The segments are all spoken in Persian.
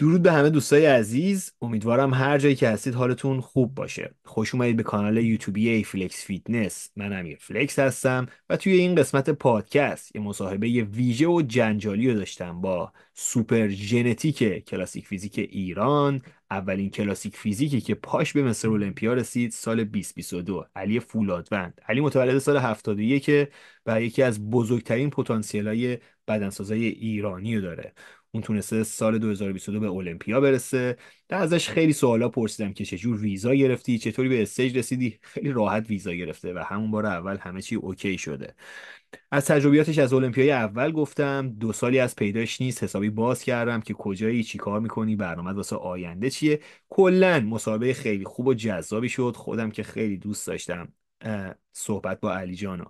درود به همه دوستای عزیز امیدوارم هر جایی که هستید حالتون خوب باشه خوش اومدید به کانال یوتیوبی ای فلکس فیتنس من امیر فلکس هستم و توی این قسمت پادکست یه مصاحبه ویژه و جنجالی رو داشتم با سوپر ژنتیک کلاسیک فیزیک ایران اولین کلاسیک فیزیکی که پاش به مصر المپیا رسید سال 2022 علی فولادوند علی متولد سال 71 که و یکی از بزرگترین پتانسیلای بدنسازای ایرانی رو داره اون تونسته سال 2022 به المپیا برسه در ازش خیلی سوالا پرسیدم که چجور ویزا گرفتی چطوری به استیج رسیدی خیلی راحت ویزا گرفته و همون بار اول همه چی اوکی شده از تجربیاتش از المپیای اول گفتم دو سالی از پیداش نیست حسابی باز کردم که کجایی چیکار میکنی برنامه واسه آینده چیه کلا مسابقه خیلی خوب و جذابی شد خودم که خیلی دوست داشتم صحبت با علی جانو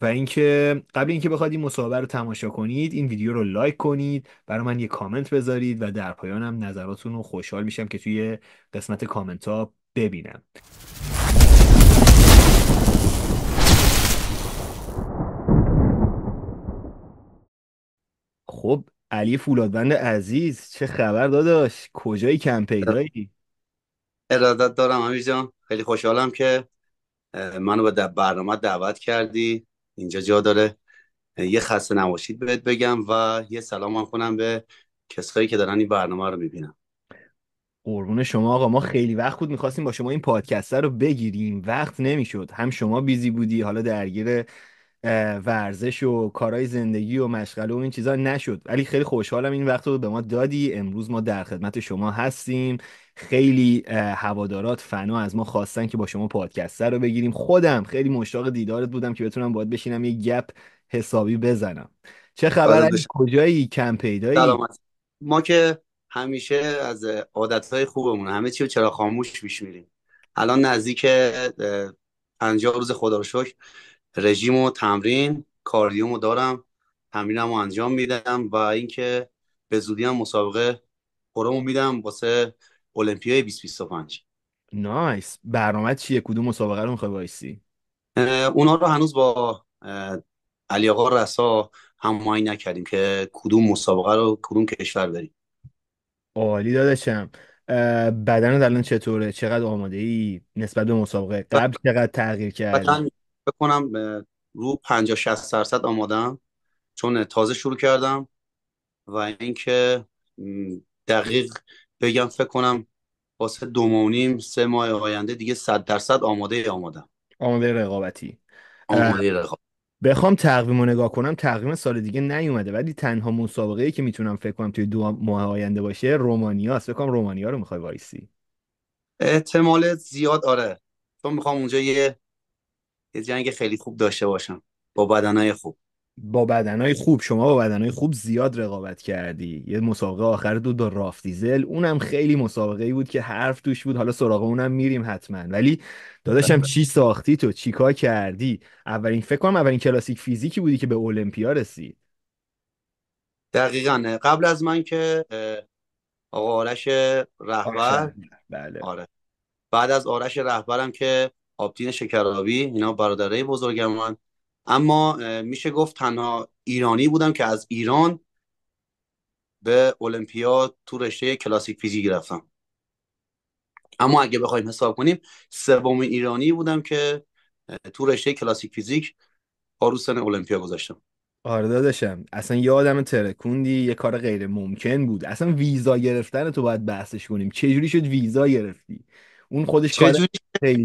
و اینکه قبل اینکه بخواد این مصاحبه رو تماشا کنید این ویدیو رو لایک کنید برای من یه کامنت بذارید و در پایانم نظراتون رو خوشحال میشم که توی قسمت کامنت ها ببینم خب علی فولادوند عزیز چه خبر داداش کجایی کم پیدایی ارادت دارم امیر خیلی خوشحالم که منو به برنامه دعوت کردی اینجا جا داره یه خسته نباشید بهت بگم و یه سلام هم کنم به کسایی که دارن این برنامه رو میبینن قربون شما آقا ما خیلی وقت بود میخواستیم با شما این پادکست رو بگیریم وقت نمیشد هم شما بیزی بودی حالا درگیر ورزش و کارهای زندگی و مشغله و این چیزا نشد ولی خیلی خوشحالم این وقت رو به ما دادی امروز ما در خدمت شما هستیم خیلی هوادارات فنا از ما خواستن که با شما پادکست رو بگیریم خودم خیلی مشتاق دیدارت بودم که بتونم باید بشینم یه گپ حسابی بزنم چه آره، خبر کجایی کم پیدایی ما که همیشه از عادتهای خوبمون همه چی رو چرا خاموش میریم الان نزدیک انجام روز خدا رو رژیم و تمرین کاردیوم و دارم رو انجام میدم و اینکه به زودی هم مسابقه پرومو میدم واسه المپیای 2025 نایس برنامه چیه کدوم مسابقه رو میخوای وایسی اونا رو هنوز با علی آقا رسا هماهنگ نکردیم که کدوم مسابقه رو کدوم کشور بریم عالی داداشم بدن الان چطوره چقدر آماده ای نسبت به مسابقه قبل چقدر تغییر کرد بکنم رو 50 60 درصد آمادم چون تازه شروع کردم و اینکه دقیق بگم فکر کنم واسه دو و نیم سه ماه آینده دیگه صد درصد آماده آمادم آماده رقابتی آماده رقابت بخوام تقویم رو نگاه کنم تقویم سال دیگه نیومده ولی تنها مسابقه ای که میتونم فکر کنم توی دو ماه آینده باشه رومانیا است فکر کنم رومانیا رو میخوای وایسی احتمال زیاد آره چون میخوام اونجا یه یه جنگ خیلی خوب داشته باشم با بدنای خوب با بدنهای خوب شما با بدنهای خوب زیاد رقابت کردی یه مسابقه آخر دو با دیزل اونم خیلی مسابقه ای بود که حرف توش بود حالا سراغ اونم میریم حتما ولی داداشم بله. چی ساختی تو چیکار کردی اولین فکر کنم اولین کلاسیک فیزیکی بودی که به المپیا رسید دقیقا قبل از من که آقا آرش رهبر بله. آره. بعد از آرش رهبرم که آبتین شکرابی اینا برادرای بزرگم اما میشه گفت تنها ایرانی بودم که از ایران به المپیا تو رشته کلاسیک فیزیک رفتم اما اگه بخوایم حساب کنیم سومین ایرانی بودم که تو رشته کلاسیک فیزیک سن المپیا گذاشتم آره داداشم اصلا یادم ترکوندی یه کار غیر ممکن بود اصلا ویزا گرفتن تو باید بحثش کنیم چجوری شد ویزا گرفتی اون خودش کار خیلی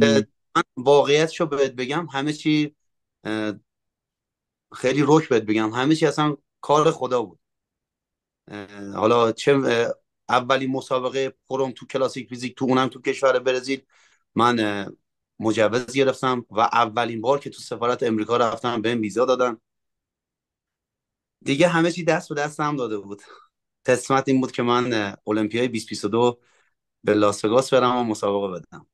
من واقعیتشو بهت بگم همه چی خیلی روش بهت بگم همه چی اصلا کار خدا بود حالا چه اولین مسابقه پروم تو کلاسیک فیزیک تو اونم تو کشور برزیل من مجوز گرفتم و اولین بار که تو سفارت امریکا رفتم بهم ویزا دادن دیگه همه چی دست به دست هم داده بود قسمت این بود که من المپیای 2022 به لاس برم و مسابقه بدم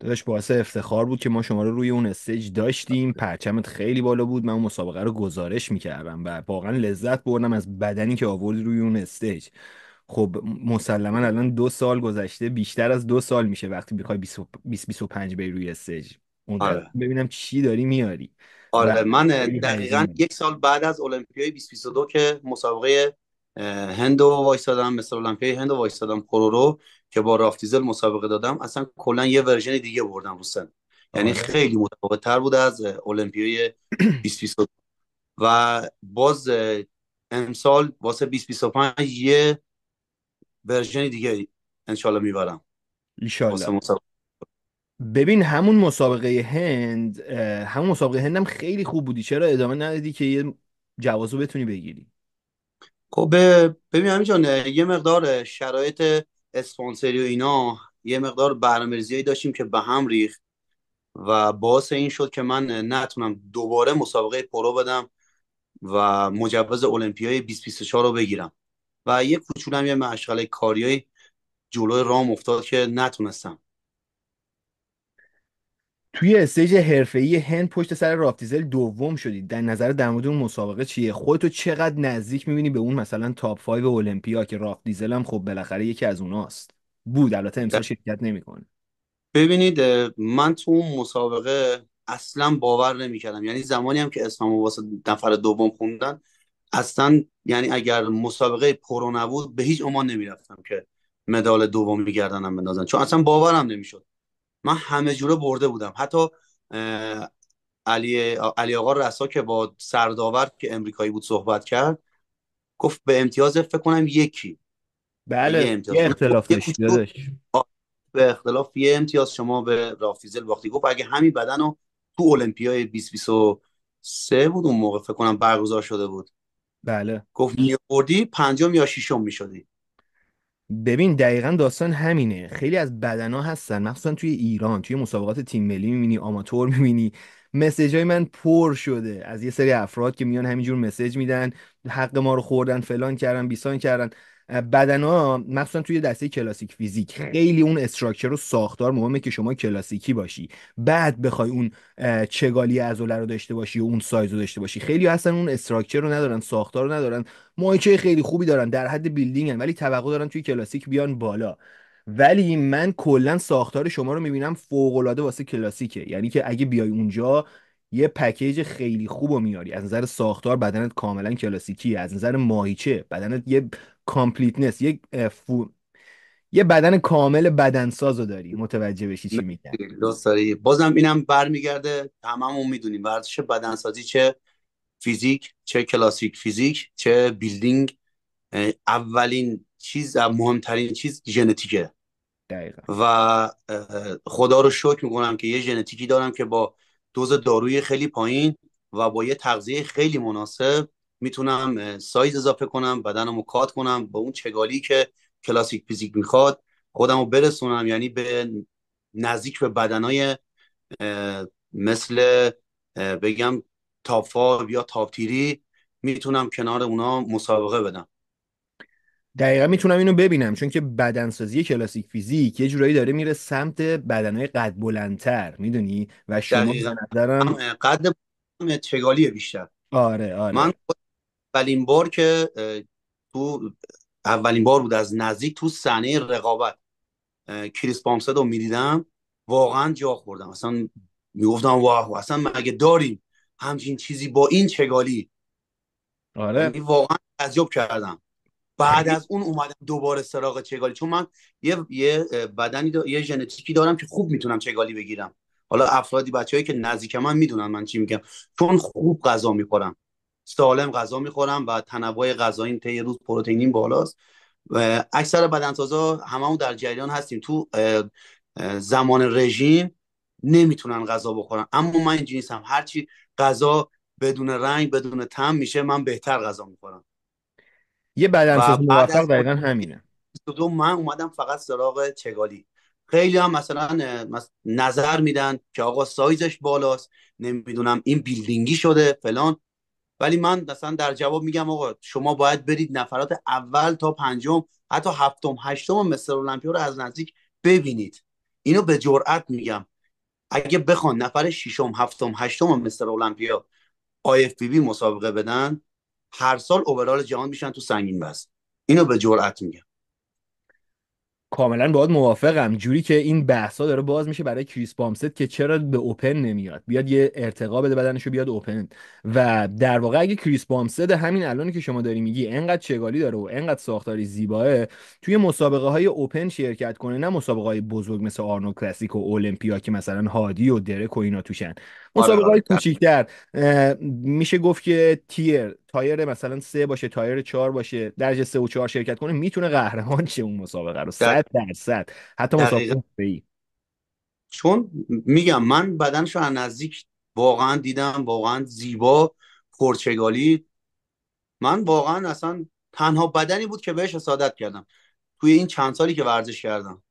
داداش باعث افتخار بود که ما شما رو روی اون استیج داشتیم آره. پرچمت خیلی بالا بود من اون مسابقه رو گزارش میکردم و واقعا لذت بردم از بدنی که آوردی روی اون استیج خب مسلما الان دو سال گذشته بیشتر از دو سال میشه وقتی بخوای 20 25 بری روی استیج آره. ببینم چی داری میاری آره من دقیقا یک سال بعد از المپیای 2022 که مسابقه هند و وایستادم مثل المپیای هند وایستادم که با رافتیزل مسابقه دادم اصلا کلا یه ورژن دیگه بردم رو یعنی آره. خیلی متفاوت تر بود از المپیای 2020 و باز امسال واسه 2025 یه ورژن دیگه انشالله میبرم انشالله ببین همون مسابقه هند همون مسابقه هندم خیلی خوب بودی چرا ادامه ندادی که یه جوازو بتونی بگیری خب ببین همینجان یه مقدار شرایط اسپانسری و اینا یه مقدار برنامه‌ریزی داشتیم که به هم ریخت و باعث این شد که من نتونم دوباره مسابقه پرو بدم و مجوز المپیای 2024 رو بگیرم و یه کوچولم یه مشغله کاریای جلوی رام افتاد که نتونستم توی استیج حرفه‌ای هند پشت سر رافتیزل دوم شدی در نظر در اون مسابقه چیه خودتو چقدر نزدیک می‌بینی به اون مثلا تاپ 5 المپیا که رافتیزل هم خب بالاخره یکی از اوناست بود البته امسال شرکت نمی‌کنه. ببینید من تو اون مسابقه اصلا باور نمی‌کردم. یعنی زمانی هم که اسلام واسه نفر دوم خوندن اصلا یعنی اگر مسابقه پرو نبود به هیچ امان نمی‌رفتم که مدال دوم گردنم بندازن چون اصلا باورم نمی‌شد. من همه جوره برده بودم حتی علی, علی آقا رسا که با سرداور که امریکایی بود صحبت کرد گفت به امتیاز فکر کنم یکی بله امتیاز. یه اختلاف به اختلاف یه امتیاز شما به رافیزل باختی گفت اگه همین بدن رو تو اولمپیای 2023 بود اون موقع فکر کنم برگزار شده بود بله گفت میوردی پنجم یا ششم میشدی ببین دقیقا داستان همینه خیلی از بدنا هستن مخصوصا توی ایران توی مسابقات تیم ملی میبینی آماتور میبینی مسیج های من پر شده از یه سری افراد که میان همینجور مسیج میدن حق ما رو خوردن فلان کردن بیسان کردن بدن ها مخصوصا توی دسته کلاسیک فیزیک خیلی اون استراکچر رو ساختار مهمه که شما کلاسیکی باشی بعد بخوای اون چگالی عضله رو داشته باشی و اون سایز رو داشته باشی خیلی اصلا اون استراکچر رو ندارن ساختار رو ندارن ماهیچه خیلی خوبی دارن در حد بیلدینگ هن. ولی توقع دارن توی کلاسیک بیان بالا ولی من کلا ساختار شما رو میبینم فوق العاده واسه کلاسیکه یعنی که اگه بیای اونجا یه پکیج خیلی خوب و میاری از نظر ساختار بدنت کاملا کلاسیکی از نظر ماهیچه بدنت یه کامپلیتنس یک فو... یه بدن کامل بدنساز رو داری متوجه بشی چی میگم بازم اینم برمیگرده اون میدونیم ورزش بدنسازی چه فیزیک چه کلاسیک فیزیک چه بیلدینگ اولین چیز مهمترین چیز ژنتیکه دقیقا. و خدا رو شکر میکنم که یه ژنتیکی دارم که با دوز داروی خیلی پایین و با یه تغذیه خیلی مناسب میتونم سایز اضافه کنم بدنمو کات کنم با اون چگالی که کلاسیک فیزیک میخواد خودمو برسونم یعنی به نزدیک به بدنای مثل بگم تافار یا تاپتیری میتونم کنار اونا مسابقه بدم دقیقا میتونم اینو ببینم چون که بدنسازی کلاسیک فیزیک یه جورایی داره میره سمت بدنهای قد بلندتر میدونی و شما به نظرم قد چگالی بیشتر آره آره من اولین بار که تو اولین بار بود از نزدیک تو صحنه رقابت کریس پامسد رو میدیدم واقعا جا خوردم اصلا میگفتم واو اصلا مگه داریم همچین چیزی با این چگالی آره یعنی واقعا کردم بعد از اون اومدم دوباره سراغ چگالی چون من یه یه بدنی دا... یه ژنتیکی دارم که خوب میتونم چگالی بگیرم حالا افرادی بچههایی که نزدیک من میدونن من چی میگم چون خوب غذا میخورم سالم غذا میخورم و تنوع این طی روز پروتئینین بالاست و اکثر سازا هممون در جریان هستیم تو زمان رژیم نمیتونن غذا بخورن اما من اینجوری نیستم هرچی غذا بدون رنگ بدون تم میشه من بهتر غذا میخورم یه بدنساز موفق دقیقا همینه دو من اومدم فقط سراغ چگالی خیلی هم مثلا نظر میدن که آقا سایزش بالاست نمیدونم این بیلدینگی شده فلان ولی من مثلا در جواب میگم آقا شما باید برید نفرات اول تا پنجم حتی هفتم هشتم مستر المپیا رو از نزدیک ببینید اینو به جرئت میگم اگه بخوان نفر ششم هفتم هشتم مستر المپیا آی اف بی بی مسابقه بدن هر سال اوورال جهان میشن تو سنگین بس اینو به جرئت میگم کاملا باید موافقم جوری که این ها داره باز میشه برای کریس بامست که چرا به اوپن نمیاد بیاد یه ارتقا بده بدنشو بیاد اوپن و در واقع اگه کریس بامست همین الانی که شما داری میگی انقدر چگالی داره و انقدر ساختاری زیباه توی مسابقه های اوپن شرکت کنه نه مسابقه های بزرگ مثل آرنولد کلاسیک و المپیا که مثلا هادی و درک و اینا توشن مسابقه آره، های آره. کوچیکتر میشه گفت که تیر تایر مثلا سه باشه تایر چهار باشه درجه سه و چهار شرکت کنه میتونه قهرمان شه اون مسابقه رو صد درصد حتی مسابقه چون میگم من بدنشو از نزدیک واقعا دیدم واقعا زیبا پرچگالی من واقعا اصلا تنها بدنی بود که بهش حسادت کردم توی این چند سالی که ورزش کردم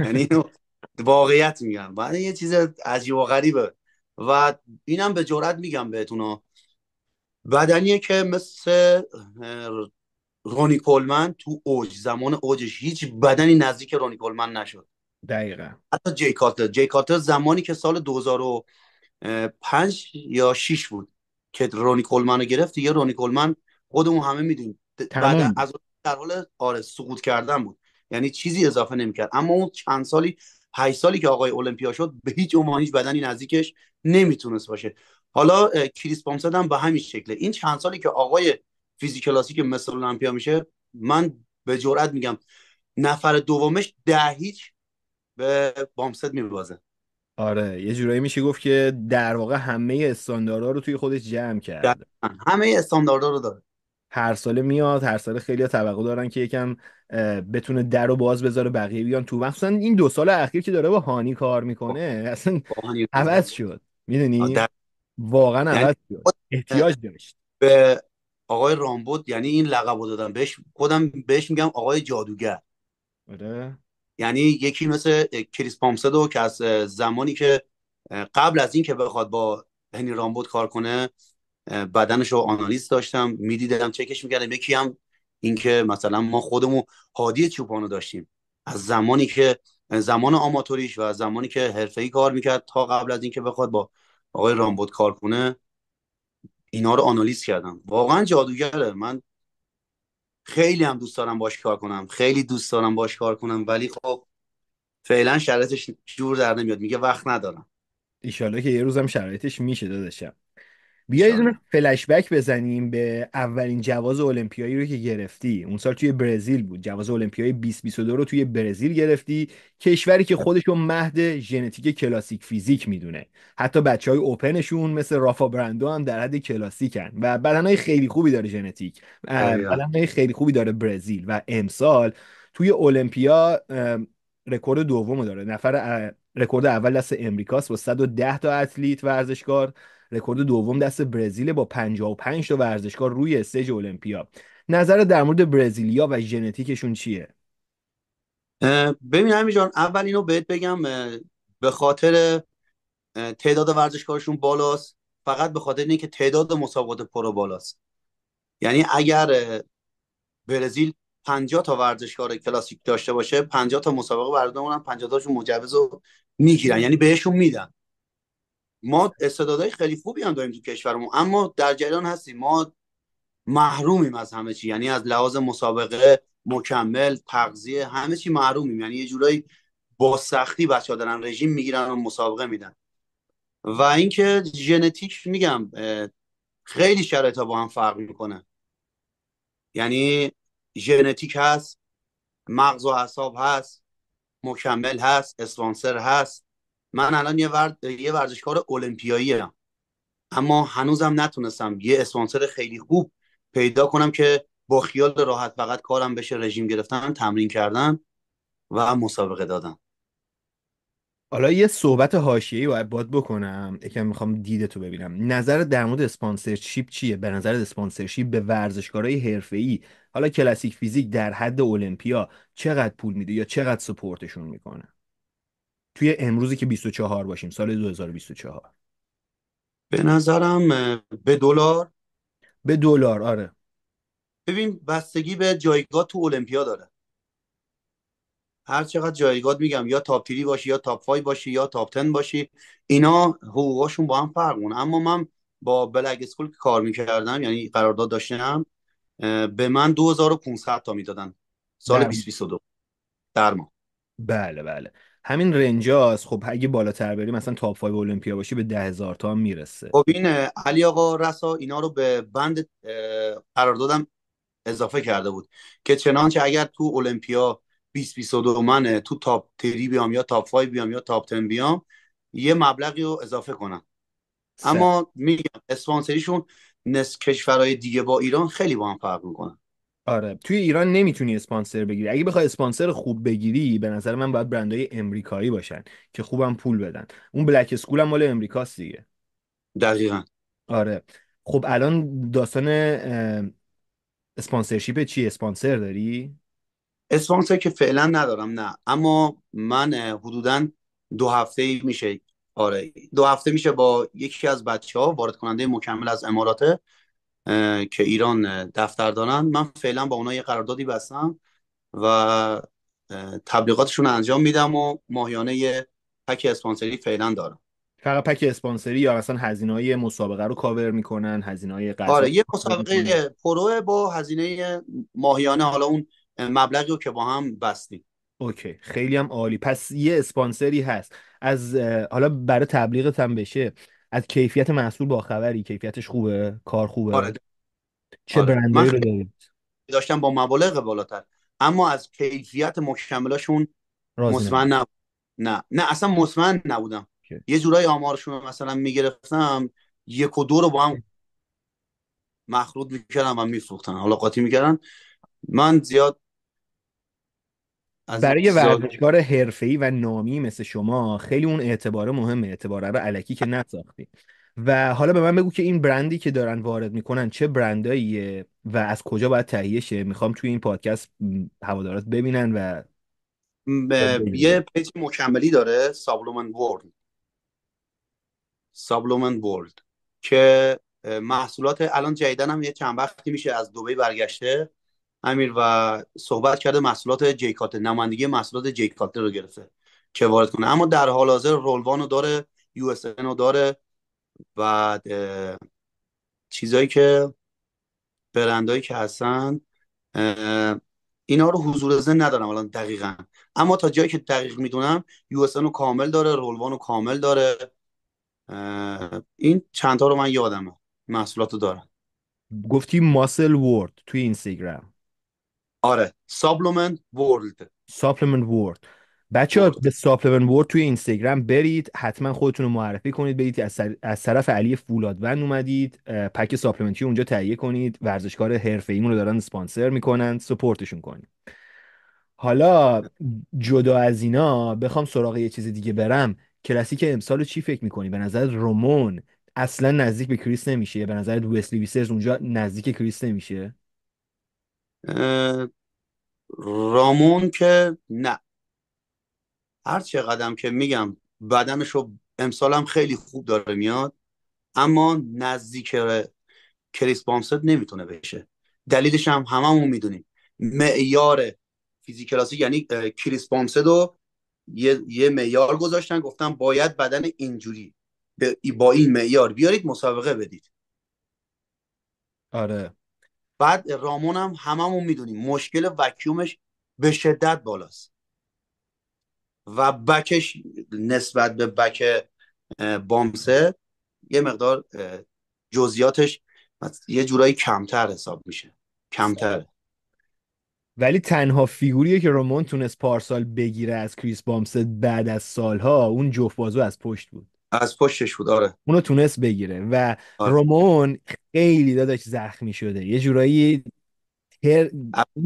یعنی واقعیت میگم بعد یه چیز عجیب و غریبه و اینم به جرات میگم بهتون بدنیه که مثل رونی کولمن تو اوج زمان اوجش هیچ بدنی نزدیک رونی کولمن نشد دقیقا حتی جی کارتر جی کارتر زمانی که سال 2005 یا 6 بود که رونی کولمن رو گرفت یه رونی کولمن خودمون همه میدونیم بعد از در حال آره سقوط کردن بود یعنی چیزی اضافه نمیکرد اما اون چند سالی 8 سالی که آقای المپیا شد به هیچ عنوان هیچ بدنی نزدیکش نمیتونست باشه حالا کریس پامسد هم به همین شکله این چند سالی که آقای فیزیکلاسی که مثل المپیا میشه من به جرئت میگم نفر دومش ده هیچ به بامسد میبازه آره یه جورایی میشه گفت که در واقع همه استانداردها رو توی خودش جمع کرد همه استانداردها رو داره هر ساله میاد هر ساله خیلی توقع دارن که یکم بتونه در و باز بذاره بقیه بیان تو مثلا این دو سال اخیر که داره با هانی کار میکنه اصلا عوض شد میدونی در... واقعا یعنی عوض شد احتیاج داشت به آقای رامبود یعنی این لقب دادم بهش خودم بهش میگم آقای جادوگر آره یعنی یکی مثل کریس پامسدو که از زمانی که قبل از اینکه بخواد با هنی رامبود کار کنه بدنش رو آنالیز داشتم میدیدم چکش میکردم یکی هم اینکه مثلا ما خودمون هادی چوپانو داشتیم از زمانی که زمان آماتوریش و از زمانی که ای کار میکرد تا قبل از اینکه بخواد با آقای رامبوت کار کنه اینا رو آنالیز کردم واقعا جادوگره من خیلی هم دوست دارم باش کار کنم خیلی دوست دارم باش کار کنم ولی خب فعلا شرایطش جور در نمیاد میگه وقت ندارم ایشالله که یه روزم شرایطش میشه داداشم بیایید اون فلش بک بزنیم به اولین جواز المپیایی رو که گرفتی اون سال توی برزیل بود جواز المپیایی 2022 رو توی برزیل گرفتی کشوری که خودش رو مهد ژنتیک کلاسیک فیزیک میدونه حتی بچه های اوپنشون مثل رافا برندو هم در حد کلاسیکن و بدنهای خیلی خوبی داره ژنتیک آره، آره. بدنهای خیلی خوبی داره برزیل و امسال توی المپیا رکورد دومو داره نفر رکورد اول دست امریکاست با 110 تا اتلیت ورزشکار رکورد دوم دست برزیل با 55 تا ورزشکار روی استیج المپیا نظر در مورد برزیلیا و ژنتیکشون چیه ببین همین جان اول اینو بهت بگم به خاطر تعداد ورزشکارشون بالاست فقط به خاطر اینکه تعداد مسابقات پرو بالاست یعنی اگر برزیل 50 تا ورزشکار کلاسیک داشته باشه 50 تا مسابقه برده اونم 50 تاشون مجوز رو میگیرن یعنی بهشون میدن ما استعدادهای خیلی خوبی هم داریم تو کشورمون اما در جریان هستیم ما محرومیم از همه چی یعنی از لحاظ مسابقه مکمل تغذیه همه چی محرومیم یعنی یه جورایی با سختی بچه دارن رژیم میگیرن و مسابقه میدن و اینکه ژنتیک میگم خیلی ها با هم فرق میکنه یعنی ژنتیک هست مغز و اعصاب هست مکمل هست اسپانسر هست من الان یه, یه ورزشکار المپیایی ام اما هنوزم نتونستم یه اسپانسر خیلی خوب پیدا کنم که با خیال راحت فقط کارم بشه رژیم گرفتن تمرین کردن و مسابقه دادم. حالا یه صحبت حاشیه‌ای باید باد بکنم یکم میخوام دیده تو ببینم نظر در مورد اسپانسرشیپ چیه به نظر اسپانسرشیپ به ورزشکارای حرفه‌ای حالا کلاسیک فیزیک در حد المپیا چقدر پول میده یا چقدر سپورتشون میکنه توی امروزی که 24 باشیم سال 2024 به نظرم به دلار به دلار آره ببین بستگی به جایگاه تو المپیا داره هر چقدر جایگاه میگم یا تاپ تیری باشی یا تاپ 5 باشی یا تاپ 10 باشی اینا حقوقاشون با هم فرق اما من با بلگ اسکول که کار میکردم یعنی قرارداد داشتم به من 2500 تا میدادن سال 2022 بله. در ما بله بله همین رنجاست خب اگه بالاتر بریم مثلا تاپ 5 المپیا باشی به ده هزار تا میرسه خب این علی آقا رسا اینا رو به بند قراردادم اضافه کرده بود که چنانچه اگر تو المپیا 20-22 من تو تاپ 3 بیام یا تاپ 5 بیام یا تاپ 10 بیام یه مبلغی رو اضافه کنم اما میگم اسپانسریشون نس کشورهای دیگه با ایران خیلی با هم فرق میکنن آره توی ایران نمیتونی اسپانسر بگیری اگه بخوای اسپانسر خوب بگیری به نظر من باید برندهای امریکایی باشن که خوبم پول بدن اون بلک اسکول هم مال امریکاست دیگه دقیقا آره خب الان داستان اسپانسرشیپ چی اسپانسر داری اسپانسر که فعلا ندارم نه اما من حدودا دو هفته میشه آره دو هفته میشه با یکی از بچه ها وارد کننده مکمل از اماراته که ایران دفتر دارن من فعلا با اونها یه قراردادی بستم و تبلیغاتشون انجام میدم و ماهیانه یه پک اسپانسری فعلا دارم فقط پک اسپانسری یا اصلا هزینه های مسابقه رو کاور میکنن هزینه های آره یه مسابقه پرو با هزینه ماهیانه حالا اون مبلغی رو که با هم بستیم اوکی خیلی هم عالی پس یه اسپانسری هست از حالا برای تبلیغت هم بشه از کیفیت محصول باخبری کیفیتش خوبه کار خوبه آره. چه آره. برندی رو دارید داشتم با مبالغ بالاتر اما از کیفیت مکملاشون مطمئن نه نه نه اصلا مطمئن نبودم یه جورای آمارشون مثلا میگرفتم یک و دو رو با هم مخلوط میکردم و میفروختن حالا قاطی میکردن من زیاد برای ورزشکار حرفه‌ای و نامی مثل شما خیلی اون اعتبار مهمه اعتباره رو علکی که نساختی و حالا به من بگو که این برندی که دارن وارد میکنن چه برنداییه و از کجا باید تهیه شه میخوام توی این پادکست هوادارات ببینن و یه پیج مکملی داره سابلومن ورلد سابلومن ورلد که محصولات الان جدیدن هم یه چند وقتی میشه از دبی برگشته امیر و صحبت کرده محصولات جیکات نمایندگی محصولات جیکات رو گرفته که وارد کنه اما در حال حاضر رولوان رو داره یو اس رو داره و چیزایی که برندایی که هستن اینا رو حضور ذهن ندارم الان دقیقا اما تا جایی که دقیق میدونم یو اس رو کامل داره رولوان رو کامل داره این چندتا رو من یادمه محصولات رو دارن گفتی ماسل وورد توی اینستاگرام آره سابلومن ورلد بچه ها به سپلمنت ورد توی اینستاگرام برید حتما خودتون رو معرفی کنید برید از, طرف علی فولادوند اومدید پک ساپلمنتی اونجا تهیه کنید ورزشکار ایمون رو دارن سپانسر میکنن سپورتشون کنید حالا جدا از اینا بخوام سراغ یه چیز دیگه برم کلاسیک امسال چی فکر میکنی به نظر رومون اصلا نزدیک به کریس نمیشه به نظر وسلی ویسرز اونجا نزدیک کریس نمیشه رامون که نه هر چه قدم که میگم بدنش رو امسالم خیلی خوب داره میاد اما نزدیک کریس بامسد نمیتونه بشه دلیلش هم هممون میدونیم معیار فیزیکلاسی یعنی کریس بامسد رو یه, یه معیار گذاشتن گفتن باید بدن اینجوری با این معیار بیارید مسابقه بدید آره بعد رامون هم هممون میدونیم مشکل وکیومش به شدت بالاست و بکش نسبت به بک بامسه یه مقدار جزیاتش یه جورایی کمتر حساب میشه کمتر ولی تنها فیگوریه که رامون تونست پارسال بگیره از کریس بامسد بعد از سالها اون جفت بازو از پشت بود از پشتش بود آره اونو تونست بگیره و رمون آره. خیلی داداش زخمی شده یه جورایی هر...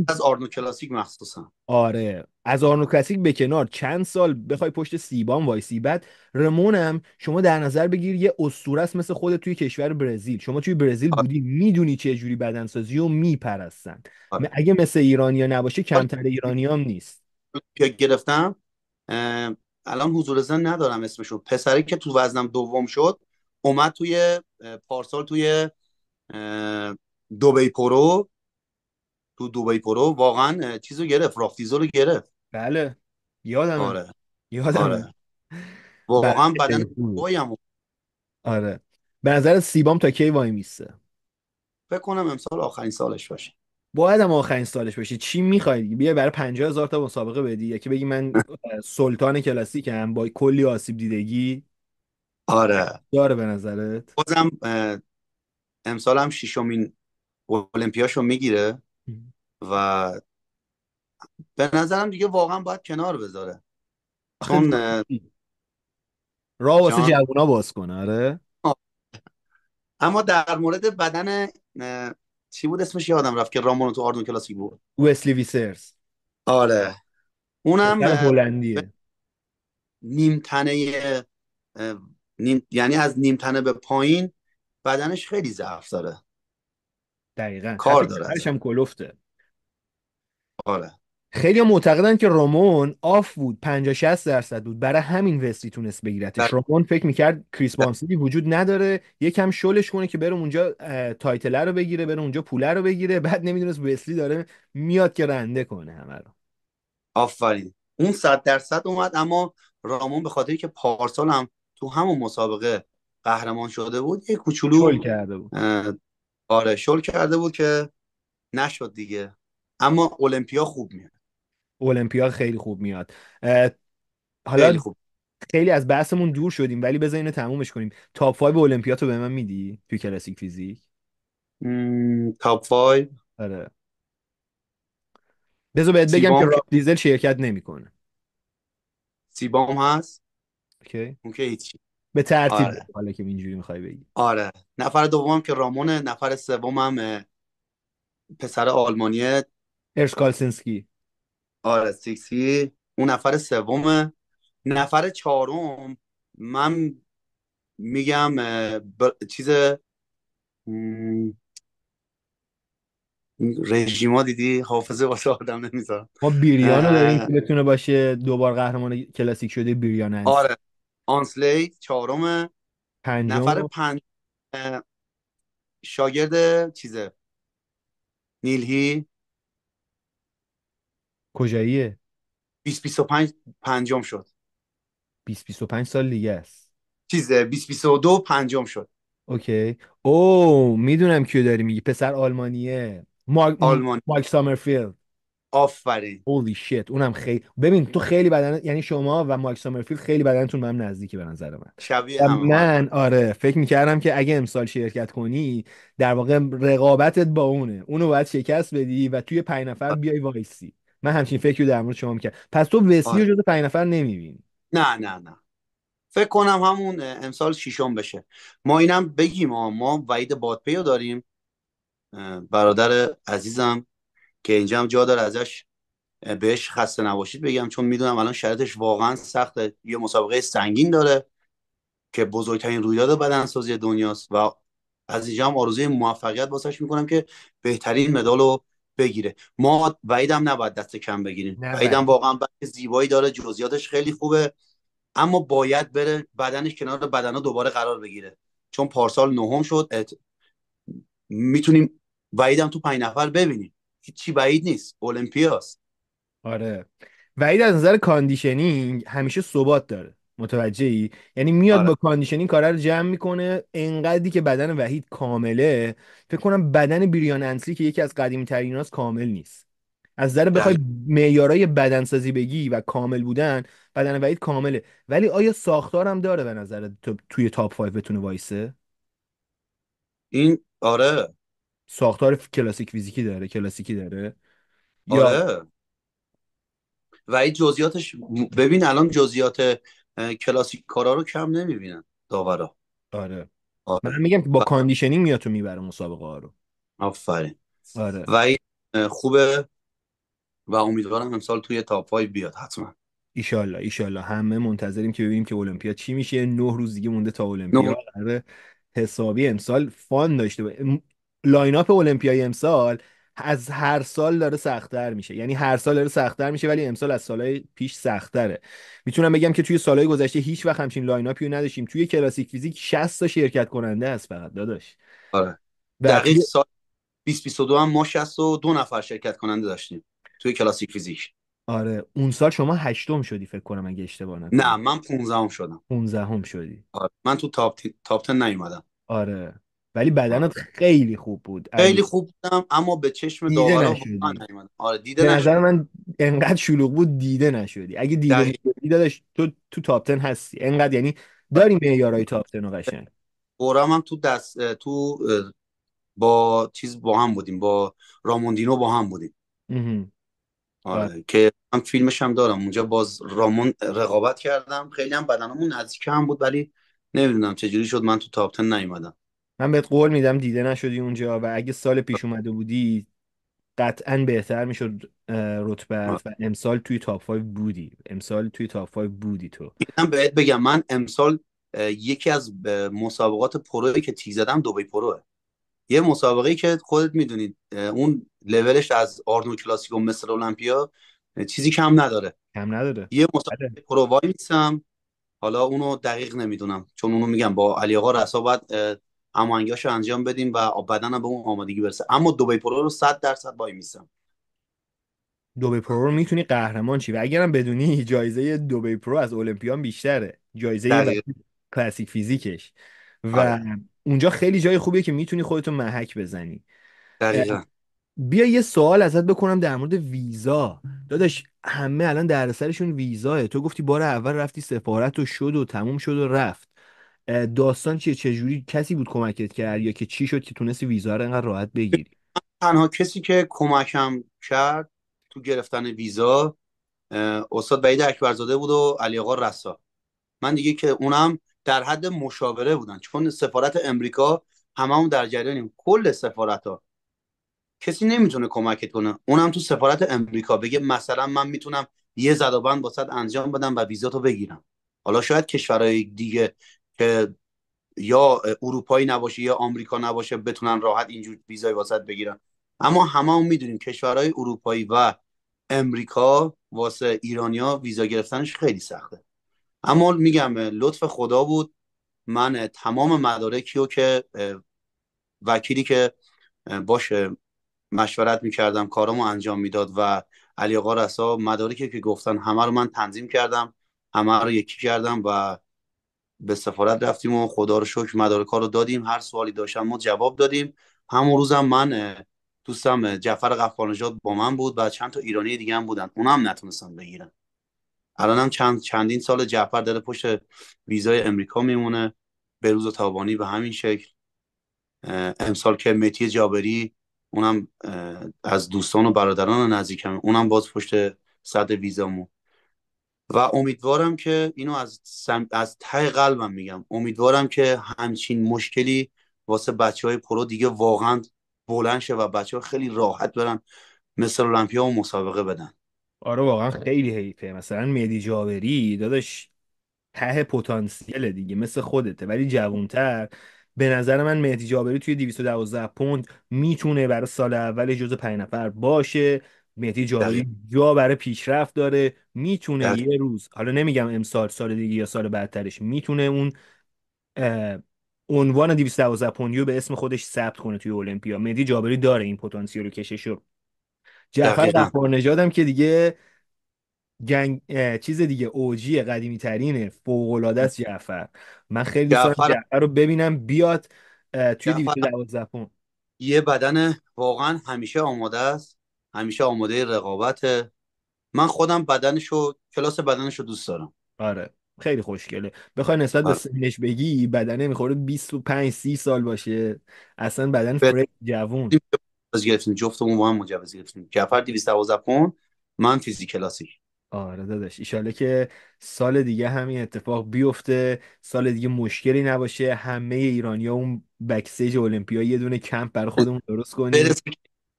از آرنو کلاسیک مخصوصا آره از آرنو کلاسیک به کنار چند سال بخوای پشت سیبان وایسی بعد رمونم شما در نظر بگیر یه اسطوره است مثل خودت توی کشور برزیل شما توی برزیل آره. بودی میدونی چه جوری بدنسازی و میپرستن آره. اگه مثل ایرانیا نباشه کمتر ایرانیام نیست. که گرفتم الان حضور زن ندارم اسمشو پسری که تو وزنم دوم شد اومد توی پارسال توی دوبی پرو تو دوبی پرو واقعا چیزو گرفت رافتیزو رو گرفت بله یادم آره یادم آره. واقعا بله. بدن بایم آره به نظر سیبام تا کی وای میسته فکر کنم امسال آخرین سالش باشه باید هم آخرین سالش باشی چی میخوای بیای بیا برای 50 هزار تا مسابقه بدی یکی بگی من سلطان کلاسیکم با کلی آسیب دیدگی آره داره به نظرت بازم امسال هم شیشمین رو میگیره و به نظرم دیگه واقعا باید کنار بذاره چون راه واسه جوونا باز کنه آره؟, آره اما در مورد بدن چی بود اسمش یادم رفت که رامون تو آردون کلاسیک بود وسلی ویسرز آره اونم هلندیه نیم تنه نیم... یعنی از نیم تنه به پایین بدنش خیلی ضعف داره دقیقا کار داره هم کلفته آره خیلی معتقدن که رامون آف بود 50 60 درصد بود برای همین وستی تونست بگیرتش بله. رامون فکر میکرد کریس بله. وجود نداره یکم شلش کنه که بره اونجا تایتلر رو بگیره بره اونجا پوله رو بگیره بعد نمیدونست وسلی داره میاد که رنده کنه همه رو آفرین اون 100 درصد اومد اما رامون به خاطر که پارسال هم تو همون مسابقه قهرمان شده بود یه کوچولو شل کرده بود آره شل کرده بود که نشد دیگه اما المپیا خوب میاد اولمپیا خیلی خوب میاد حالا خیلی, خوب. خیلی از بحثمون دور شدیم ولی بذار اینو تمومش کنیم تاپ 5 اولمپیا تو به من میدی توی کلاسیک فیزیک تاپ آره. 5 بذار بهت بگم که راب دیزل شرکت نمیکنه سیبام هست اوکی که هیچی به ترتیب آره. حالا که اینجوری میخوای بگی آره نفر دومم که رامون نفر سومم پسر آلمانیه ارش آره سیکسی اون نفر سومه نفر چهارم من میگم چیز رژیما دیدی حافظه واسه آدم نمیذارم ما بیریانو داریم که بتونه باشه دوبار قهرمان کلاسیک شده بیریان هست. آره آنسلی چهارم نفر پنج شاگرد چیزه نیلهی کجاییه 2025 پنجم شد 2025 سال دیگه است چیز 2022 پنجم شد اوکی او میدونم کیو داری میگی پسر آلمانیه مارک آلمان مارک سامرفیلد آفرین هولی شیت اونم خیلی ببین تو خیلی بدن یعنی شما و مارک سامرفیلد خیلی بدنتون به هم نزدیکی به نظر من شبیه هم من آره فکر میکردم که اگه امسال شرکت کنی در واقع رقابتت با اونه اونو باید شکست بدی و توی پنج نفر بیای وایسی من همچین فکری در مورد شما میکرد پس تو وسی رو آره. جز پنج نفر نمیبینی نه نه نه فکر کنم همون امسال شیشم بشه ما اینم بگیم ما ما وعید بادپی رو داریم برادر عزیزم که اینجا هم جا داره ازش بهش خسته نباشید بگم چون میدونم الان شرایطش واقعا سخته یه مسابقه سنگین داره که بزرگترین رویداد بدنسازی دنیاست و از اینجا هم آرزوی موفقیت باسش میکنم که بهترین مدال رو بگیره ما بعیدم نباید دست کم بگیریم بعیدم واقعا بعد زیبایی داره جزئیاتش خیلی خوبه اما باید بره بدنش کنار بدنا دوباره قرار بگیره چون پارسال نهم شد ات... میتونیم وعیدم تو پنج نفر ببینیم چی بعید نیست المپیاس آره وعید از نظر کاندیشنینگ همیشه ثبات داره متوجه ای یعنی میاد آره. با کاندیشنینگ کارا رو جمع میکنه انقدری که بدن وحید کامله فکر کنم بدن بریان انسلی که یکی از قدیمی هاست کامل نیست از نظر بخوای معیارای بدنسازی بگی و کامل بودن بدن وحید کامله ولی آیا ساختار هم داره به نظر تو... توی تاپ 5 بتونه وایسه این آره ساختار کلاسیک فیزیکی داره کلاسیکی داره آره یا... و ببین الان جزئیات کلاسیک کارا رو کم نمیبینن داورا آره. آره من میگم که با کاندیشنینگ میاد تو میبره مسابقه ها رو آفرین آره. و این خوبه و امیدوارم امسال توی تاپ 5 بیاد حتما ایشالله ایشالله همه منتظریم که ببینیم که المپیا چی میشه نه روز دیگه مونده تا المپیا آره. حسابی امسال فان داشته باشه لاین اپ المپیای امسال از هر سال داره سختتر میشه یعنی هر سال داره سختتر میشه ولی امسال از سالهای پیش سختره میتونم بگم که توی سالهای گذشته هیچ وقت همچین لایناپی نداشتیم توی کلاسیک فیزیک 60 تا شرکت کننده است فقط داداش آره دقیق سال 2022 هم ما 62 نفر شرکت کننده داشتیم توی کلاسیک فیزیک آره اون سال شما هشتم شدی فکر کنم اگه اشتباه نکنم نه من 15 شدم 15 شدی آره من تو تاپ تاپ نیومدم آره ولی بدنت آره. خیلی خوب بود خیلی خوب بودم اما به چشم داورا آره دیده به نظر من انقدر شلوغ بود دیده نشدی اگه دیده نشدی داداش تو تو تاپتن هستی انقدر یعنی داری میارای تاپتن و رو قشنگ هم تو دست تو با چیز با هم بودیم با راموندینو با هم بودیم آره، آره. که من فیلمش هم دارم اونجا باز رامون رقابت کردم خیلی هم بدنمون نزدیک هم بود ولی نمیدونم چجوری شد من تو تاپ نیومدم من بهت قول میدم دیده نشدی اونجا و اگه سال پیش اومده بودی قطعا بهتر میشد رتبت و امسال توی تاپ 5 بودی امسال توی تاپ 5 بودی تو من بهت بگم من امسال یکی از مسابقات پروی که تی زدم دبی پروه یه مسابقه که خودت میدونید اون لولش از آرنو کلاسیکو مثل المپیا چیزی کم نداره کم نداره یه مسابقه بله. پرو وای میسم حالا اونو دقیق نمیدونم چون اونو میگم با علی آقا رسا امانگاشو انجام بدیم و بدن به اون آمادگی برسه اما دبی پرو رو 100 درصد با میسم دبی پرو رو میتونی قهرمان چی؟ و اگرم بدونی جایزه دبی پرو از المپیان بیشتره جایزه کلاسیک فیزیکش و آره. اونجا خیلی جای خوبیه که میتونی خودتو محک بزنی دقیقا بیا یه سوال ازت بکنم در مورد ویزا داداش همه الان در سرشون ویزاه تو گفتی بار اول رفتی سفارت و شد و تموم شد و رفت داستان چیه چجوری کسی بود کمکت کرد یا که چی شد که تونستی ویزا رو انقدر راحت بگیری تنها کسی که کمکم کرد تو گرفتن ویزا استاد وحید اکبرزاده بود و علی آقا رسا من دیگه که اونم در حد مشاوره بودن چون سفارت امریکا هممون هم در جریانیم کل سفارت ها کسی نمیتونه کمکت کنه اونم تو سفارت امریکا بگه مثلا من میتونم یه زدابند واسط انجام بدم و ویزا تو بگیرم حالا شاید کشورهای دیگه که یا اروپایی نباشه یا آمریکا نباشه بتونن راحت اینجور ویزای واسط بگیرن اما همه هم میدونیم کشورهای اروپایی و امریکا واسه ایرانیا ویزا گرفتنش خیلی سخته اما میگم لطف خدا بود من تمام مدارکی رو که وکیلی که باشه مشورت میکردم کارامو انجام میداد و علی آقا رسا مدارکی که گفتن همه رو من تنظیم کردم همه رو یکی کردم و به سفارت رفتیم و خدا رو شکر مدارکا رو دادیم هر سوالی داشتن ما جواب دادیم همون روزم من دوستم جعفر قفارنژاد با من بود و چند تا ایرانی دیگه هم بودن اونم هم نتونستن بگیرن الانم چند چندین سال جعفر داره پشت ویزای امریکا میمونه بروز روز تابانی به همین شکل امسال که متی جابری اونم از دوستان و برادران نزدیکم اونم باز پشت صد ویزامون و امیدوارم که اینو از از ته قلبم میگم امیدوارم که همچین مشکلی واسه بچه های پرو دیگه واقعا بلند شه و بچه ها خیلی راحت برن مثل المپیا و مسابقه بدن آره واقعا خیلی حیفه مثلا مهدی جاوری دادش ته پتانسیل دیگه مثل خودته ولی جوانتر به نظر من مهدی جابری توی 212 پوند میتونه برای سال اول جزو پنج نفر باشه مهدی جابری جا برای پیشرفت داره میتونه یه روز حالا نمیگم امسال سال دیگه یا سال بعدترش میتونه اون عنوان 212 پوندیو به اسم خودش ثبت کنه توی المپیا مهدی جابری داره این پتانسیل رو کشش رو جعفر قهرمان هم که دیگه گنگ... چیز دیگه اوجی قدیمی ترینه فوق است جعفر من خیلی دوست جعفر... رو ببینم بیاد توی 212 پوند یه بدن واقعا همیشه آماده است همیشه آماده رقابت. من خودم بدنشو کلاس بدنشو دوست دارم آره خیلی خوشگله بخوای نسبت به آره. سنش بگی بدنه میخوره 25 30 سال باشه اصلا بدن ب... جوون از گرفتیم جفتمون با هم مجوز گرفتیم جعفر 212 پوند من فیزیک کلاسی آره داداش ایشاله که سال دیگه همین اتفاق بیفته سال دیگه مشکلی نباشه همه ایرانی ها اون بکسیج المپیا یه دونه کمپ برای خودمون درست کنیم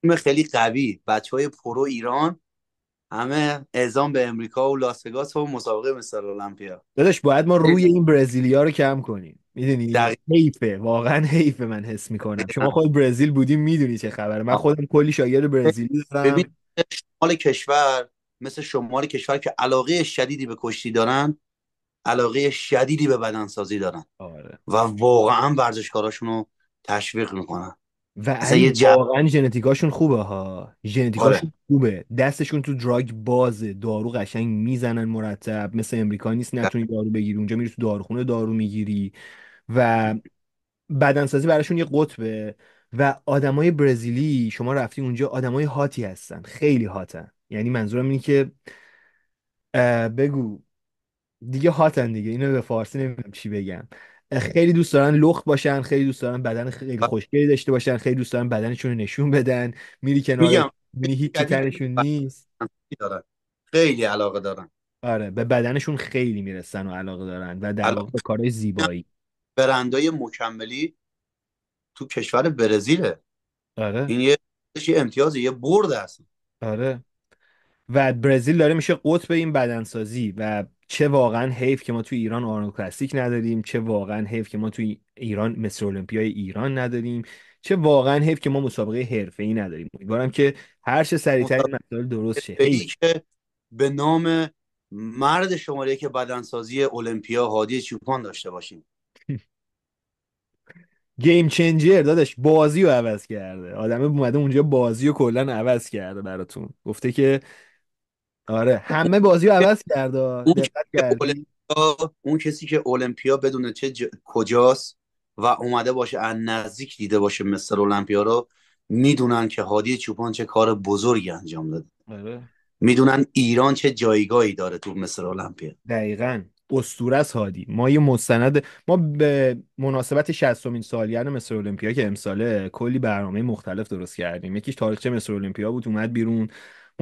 خیلی قوی بچه های پرو ایران همه اعزام به امریکا و لاسگاس و مسابقه مثل المپیا داداش باید ما روی این برزیلیا رو کم کنیم میدونی حیفه واقعا حیفه من حس میکنم شما خود برزیل بودیم میدونی چه خبره من خودم کلی شاگرد برزیلی دارم شمال کشور مثل شمال کشور که علاقه شدیدی به کشتی دارن علاقه شدیدی به بدنسازی دارن آره. و واقعا ورزشکاراشون رو تشویق میکنن و این واقعا ژنتیکاشون خوبه ها ژنتیکاشون آره. خوبه دستشون تو دراگ بازه دارو قشنگ میزنن مرتب مثل امریکا نیست نتونی دارو بگیری اونجا میری تو داروخونه دارو میگیری و بدنسازی براشون یه قطبه و آدمای برزیلی شما رفتی اونجا آدمای هاتی هستن خیلی هاتن یعنی منظورم اینه که بگو دیگه هاتن دیگه اینو به فارسی نمیدونم چی بگم خیلی دوست دارن لخت باشن خیلی دوست دارن بدن خیلی خوشگلی داشته باشن خیلی دوست دارن بدنشون رو نشون بدن میری کنار میری ترشون نیست خیلی علاقه دارن آره به بدنشون خیلی میرسن و علاقه دارن و در به کارهای زیبایی برندای مکملی تو کشور برزیله آره این یه امتیاز یه برد هست. آره و برزیل داره میشه قطب این بدنسازی و چه واقعا حیف که ما توی ایران آرنولد کلاسیک نداریم چه واقعا حیف که ما توی ایران مصر المپیای ایران نداریم چه واقعا حیف که ما مسابقه حرفه‌ای نداریم امیدوارم که هر چه سریعتر مسائل درست شه که به نام مرد شماره که بدنسازی المپیا هادی چوپان داشته باشیم گیم چنجر دادش بازی رو عوض کرده آدم اومده اونجا بازی رو کلا عوض کرده براتون گفته که آره همه بازی رو عوض کرد اون کسی که اولمپیا بدونه چه کجاست و اومده باشه از نزدیک دیده باشه مثل المپیا رو میدونن که هادی چوپان چه کار بزرگی انجام داده آره. میدونن ایران چه جایگاهی داره تو مستر المپیا دقیقا اسطوره است هادی ما یه مستند ما به مناسبت 60 سالگرد مصر المپیا که امساله کلی برنامه مختلف درست کردیم یکیش تاریخچه مستر المپیا بود اومد بیرون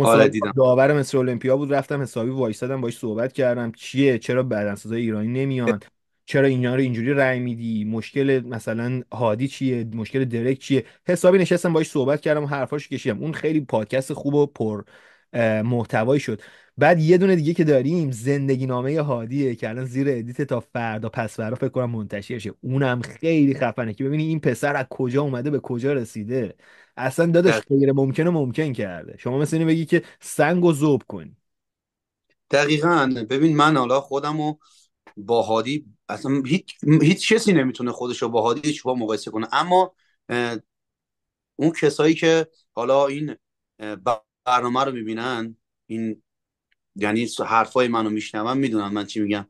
آره داور مصر المپیا بود رفتم حسابی وایسادم باش صحبت کردم چیه چرا بدنسازای ایرانی نمیان چرا اینا رو اینجوری رای میدی مشکل مثلا هادی چیه مشکل درک چیه حسابی نشستم باهاش صحبت کردم و حرفاشو کشیدم اون خیلی پادکست خوب و پر محتوایی شد بعد یه دونه دیگه که داریم زندگی نامه هادیه که الان زیر ادیت تا فردا پس فردا فکر کنم منتشر شه اونم خیلی خفنه که ببینی این پسر از کجا اومده به کجا رسیده اصلا دادش غیر ممکنه ممکن کرده شما مثل اینه بگی که سنگ و زوب کن دقیقا ببین من حالا خودمو با هادی اصلا هیچ هیچ کسی نمیتونه خودش رو با هادی مقایسه کنه اما اون کسایی که حالا این برنامه رو میبینن این یعنی حرفای منو میشنون میدونن من چی میگم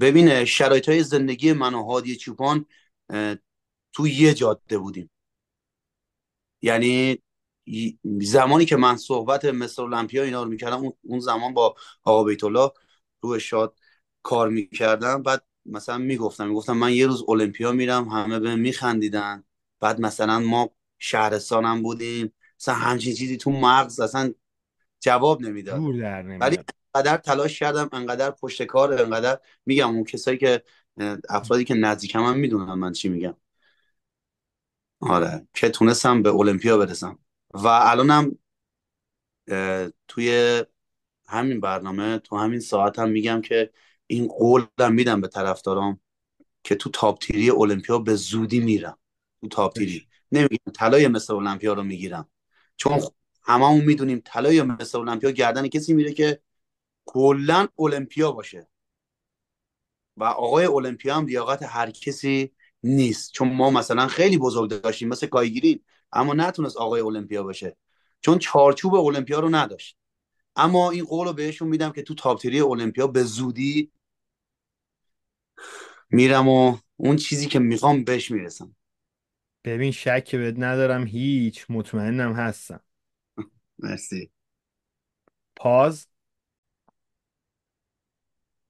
ببینه شرایط های زندگی من و هادی چوپان تو یه جاده بودیم یعنی زمانی که من صحبت مثل اولمپیا اینا رو میکردم اون زمان با آقا بیت الله رو شاد کار میکردم بعد مثلا میگفتم میگفتم من یه روز اولمپیا میرم همه به میخندیدن بعد مثلا ما شهرستانم بودیم مثلا همچین چیزی تو مغز اصلا جواب نمیداد ولی انقدر تلاش کردم انقدر پشت کار انقدر میگم اون کسایی که افرادی که نزدیکم هم میدونن من چی میگم آره که تونستم به المپیا برسم و الانم توی همین برنامه تو همین ساعت هم میگم که این قولم میدم به طرفدارام که تو تاپ تیری المپیا به زودی میرم تو تاپ تیری نمیگم طلای مثل المپیا رو میگیرم چون هممون میدونیم طلا یا مثل المپیا گردن کسی میره که کلا المپیا باشه و آقای المپیا هم لیاقت هر کسی نیست چون ما مثلا خیلی بزرگ داشتیم مثل کایگیرین اما نتونست آقای المپیا باشه چون چارچوب المپیا رو نداشت اما این قول رو بهشون میدم که تو تابتری المپیا به زودی میرم و اون چیزی که میخوام بهش میرسم ببین شک بهت ندارم هیچ مطمئنم هستم مرسی پاز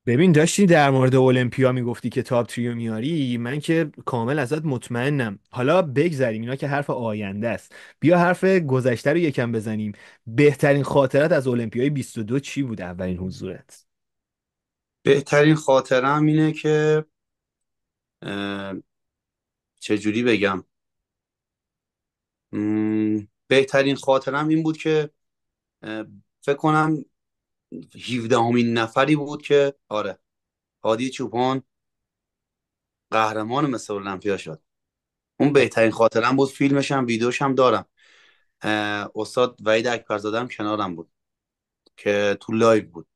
ببین داشتی در مورد المپیا میگفتی که تاپ تریو میاری من که کامل ازت مطمئنم حالا بگذریم اینا که حرف آینده است بیا حرف گذشته رو یکم بزنیم بهترین خاطرت از اولمپیای 22 چی بود اولین حضورت بهترین خاطرم اینه که چجوری بگم بهترین خاطرم این بود که فکر کنم 17 همین نفری بود که آره هادی چوپان قهرمان مثل المپیا شد اون بهترین خاطرم بود فیلمش هم ویدیوش هم دارم استاد وحید اکبرزاده کنارم بود که تو لایو بود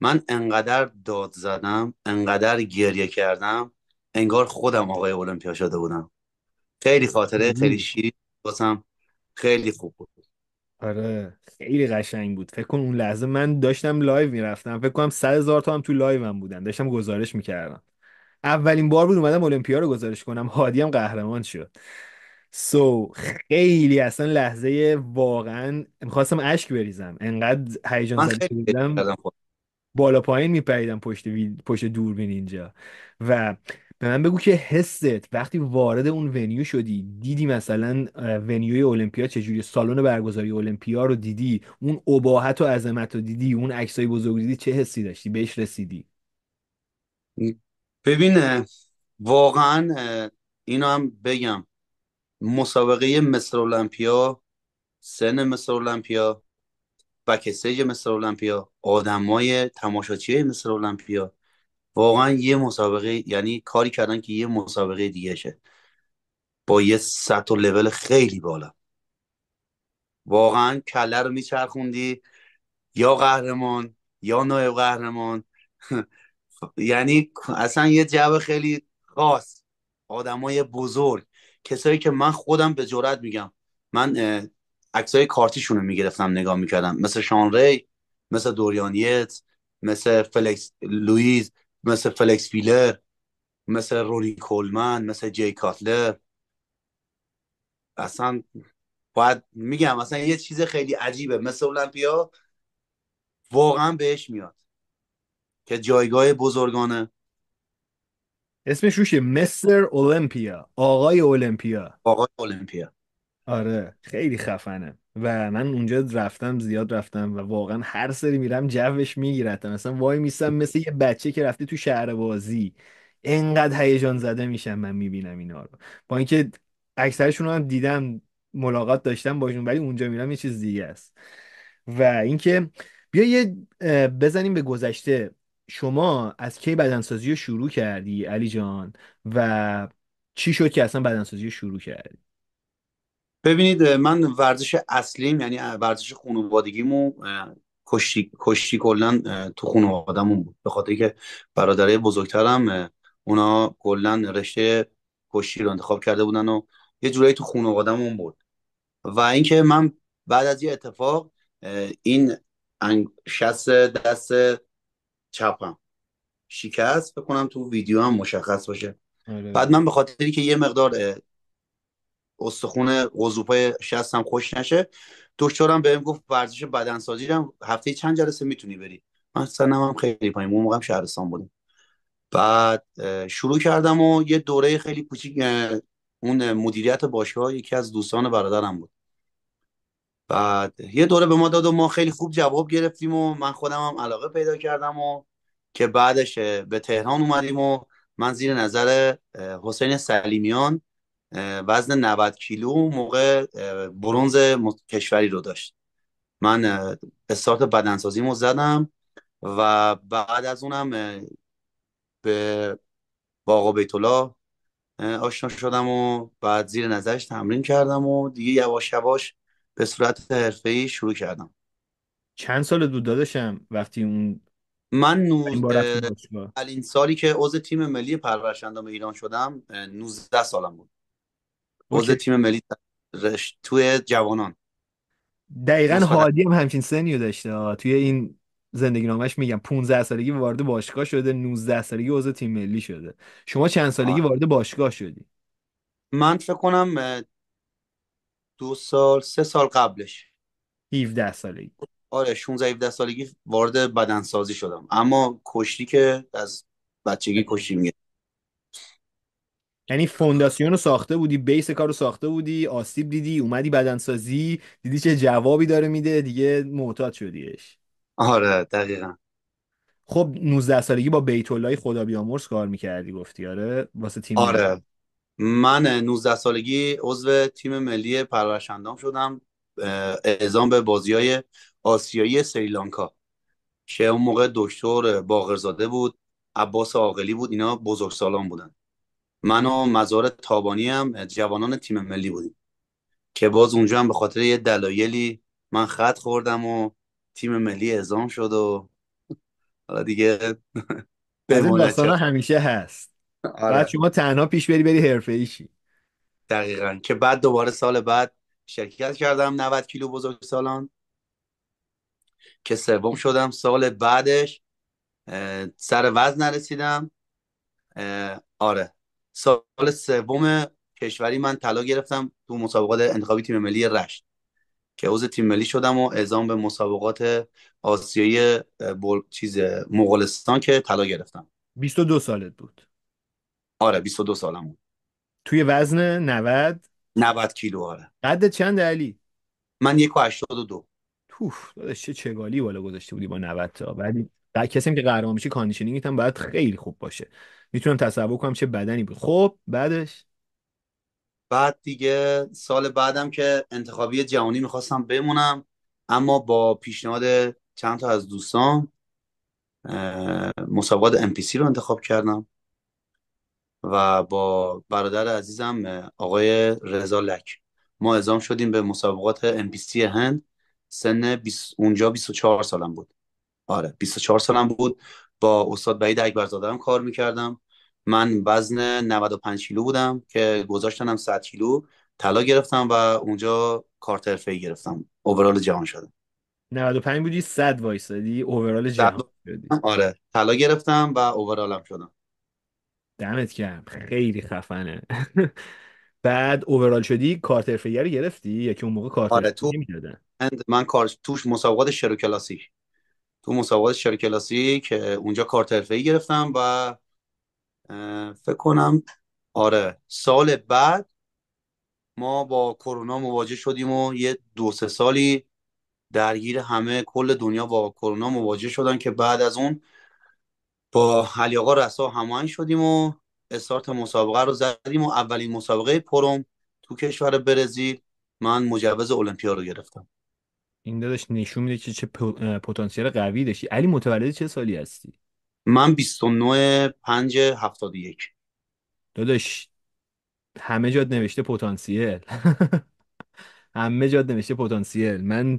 من انقدر داد زدم انقدر گریه کردم انگار خودم آقای المپیا شده بودم خیلی خاطره خیلی شیرین واسم خیلی خوب بود آره خیلی قشنگ بود فکر کن اون لحظه من داشتم لایو میرفتم فکر کنم صد هزار تا هم تو لایو من بودن داشتم گزارش میکردم اولین بار بود اومدم المپیا رو گزارش کنم هادی هم قهرمان شد سو so, خیلی اصلا لحظه واقعا میخواستم اشک بریزم انقدر هیجان زده بودم بالا پایین میپریدم پشت, پشت دوربین اینجا و به من بگو که حست وقتی وارد اون ونیو شدی دیدی مثلا ونیوی المپیا چجوری سالن برگزاری المپیا رو دیدی اون اباحت و عظمت رو دیدی اون عکسای بزرگ دیدی چه حسی داشتی بهش رسیدی ببینه واقعا اینو هم بگم مسابقه مصر المپیا سن مصر المپیا بکستیج مصر المپیا آدمای تماشاچی مصر المپیا واقعا یه مسابقه یعنی کاری کردن که یه مسابقه دیگه شه با یه سطح و لول خیلی بالا واقعا کله رو میچرخوندی یا قهرمان یا نایب قهرمان یعنی اصلا یه جو خیلی خاص آدمای بزرگ کسایی که من خودم به جرات میگم من عکسای کارتیشون رو میگرفتم نگاه میکردم مثل شانری، مثل دوریانیت مثل فلکس لوئیز. مثل فلکس فیلر مثل رونی کولمن مثل جی کاتلر اصلا باید میگم اصلا یه چیز خیلی عجیبه مثل اولمپیا واقعا بهش میاد که جایگاه بزرگانه اسمش روشه مستر اولمپیا آقای اولمپیا آقای اولمپیا آره خیلی خفنه و من اونجا رفتم زیاد رفتم و واقعا هر سری میرم جوش میگیرتم مثلا وای میستم مثل یه بچه که رفته تو شهر بازی انقدر هیجان زده میشم من میبینم اینا رو با اینکه اکثرشون رو هم دیدم ملاقات داشتم باشون ولی اونجا میرم یه چیز دیگه است و اینکه بیا یه بزنیم به گذشته شما از کی بدنسازی رو شروع کردی علی جان و چی شد که اصلا بدنسازی رو شروع کردی ببینید من ورزش اصلیم یعنی ورزش خانوادگیمو کشتی کشتی کلا تو خانوادمون بود به خاطر که برادرای بزرگترم اونا کلا رشته کشتی رو انتخاب کرده بودن و یه جورایی تو خانوادمون بود و اینکه من بعد از یه اتفاق این شست دست چپم شکست بکنم تو ویدیو هم مشخص باشه آره. بعد من به خاطری که یه مقدار استخون قضوپای شست هم خوش نشه دکترم بهم گفت ورزش بدنسازی هم هفته چند جلسه میتونی بری من سنم هم خیلی پایین اون موقعم شهرستان بودیم بعد شروع کردم و یه دوره خیلی کوچیک اون مدیریت باشگاه یکی از دوستان برادرم بود بعد یه دوره به ما داد و ما خیلی خوب جواب گرفتیم و من خودم هم علاقه پیدا کردم و که بعدش به تهران اومدیم و من زیر نظر حسین سلیمیان وزن 90 کیلو موقع برونز کشوری رو داشت من استارت بدنسازیمو زدم و بعد از اونم به باقا بیت بیتولا آشنا شدم و بعد زیر نظرش تمرین کردم و دیگه یواش یواش به صورت ای شروع کردم چند سال دود دادشم وقتی اون من نوزده سالی که عضو تیم ملی پرورشندام ایران شدم 19 سالم بود عضو تیم ملی رش... توی جوانان دقیقا هادی هم همچین سنیو داشته توی این زندگی نامش میگم 15 سالگی وارد باشگاه شده 19 سالگی عضو تیم ملی شده شما چند سالگی وارد باشگاه شدی من فکر کنم دو سال سه سال قبلش 17 سالگی آره 16 17 سالگی وارد بدنسازی شدم اما کشتی که از بچگی کشتی میگه یعنی فونداسیون رو ساخته بودی بیس کار رو ساخته بودی آسیب دیدی اومدی بدنسازی دیدی چه جوابی داره میده دیگه معتاد شدیش آره دقیقا خب 19 سالگی با بیت الله خدا بیامرز کار میکردی گفتی آره واسه تیم آره من 19 سالگی عضو تیم ملی پرورشندام شدم اعزام به بازی های آسیایی سریلانکا که اون موقع دکتر باقرزاده بود عباس عاقلی بود اینا بزرگسالان بودن من و مزار تابانی هم جوانان تیم ملی بودیم که باز اونجا هم به خاطر یه دلایلی من خط خوردم و تیم ملی اعزام شد و حالا دیگه از این همیشه هست آره. بعد شما تنها پیش بری بری حرفه ایشی دقیقا که بعد دوباره سال بعد شرکت کردم 90 کیلو بزرگ سالان که سوم شدم سال بعدش سر وزن نرسیدم آره سال سوم کشوری من طلا گرفتم تو مسابقات انتخابی تیم ملی رشت که عضو تیم ملی شدم و اعزام به مسابقات آسیایی بول... چیز مغولستان که طلا گرفتم 22 سالت بود آره 22 سالم بود توی وزن 90 90 کیلو آره قد چند علی من 182 توف داداش چه چگالی بالا گذاشته بودی با 90 تا ولی کسی که قهرمان میشه کاندیشنینگ هم باید خیلی خوب باشه میتونم تصور کنم چه بدنی بود خب بعدش بعد دیگه سال بعدم که انتخابی جهانی میخواستم بمونم اما با پیشنهاد چند تا از دوستان مسابقات سی رو انتخاب کردم و با برادر عزیزم آقای رضا لک ما اعزام شدیم به مسابقات سی هند سن اونجا 24 سالم بود آره 24 سالم بود با استاد بعید اکبرزاده هم کار میکردم من وزن 95 کیلو بودم که گذاشتنم 100 کیلو طلا گرفتم و اونجا کارت گرفتم اوورال جهان شدم 95 بودی 100 وایسادی اوورال جهان شدی آره طلا گرفتم و اوورالم شدم دمت گرم خیلی خفنه بعد اوورال شدی کارت رو گرفتی یکی اون موقع کارت آره تو من کار توش مسابقات شروع کلاسیک تو مسابقات شرکلاسی کلاسیک اونجا کارت ای گرفتم و فکر کنم آره سال بعد ما با کرونا مواجه شدیم و یه دو سه سالی درگیر همه کل دنیا با کرونا مواجه شدن که بعد از اون با علی آقا رسا هماهنگ شدیم و استارت مسابقه رو زدیم و اولین مسابقه پروم تو کشور برزیل من مجوز المپیا رو گرفتم این داداش نشون میده که چه پتانسیل قوی داشتی علی متولد چه سالی هستی من 29 5 71 داداش همه جاد نوشته پتانسیل همه جاد نوشته پتانسیل من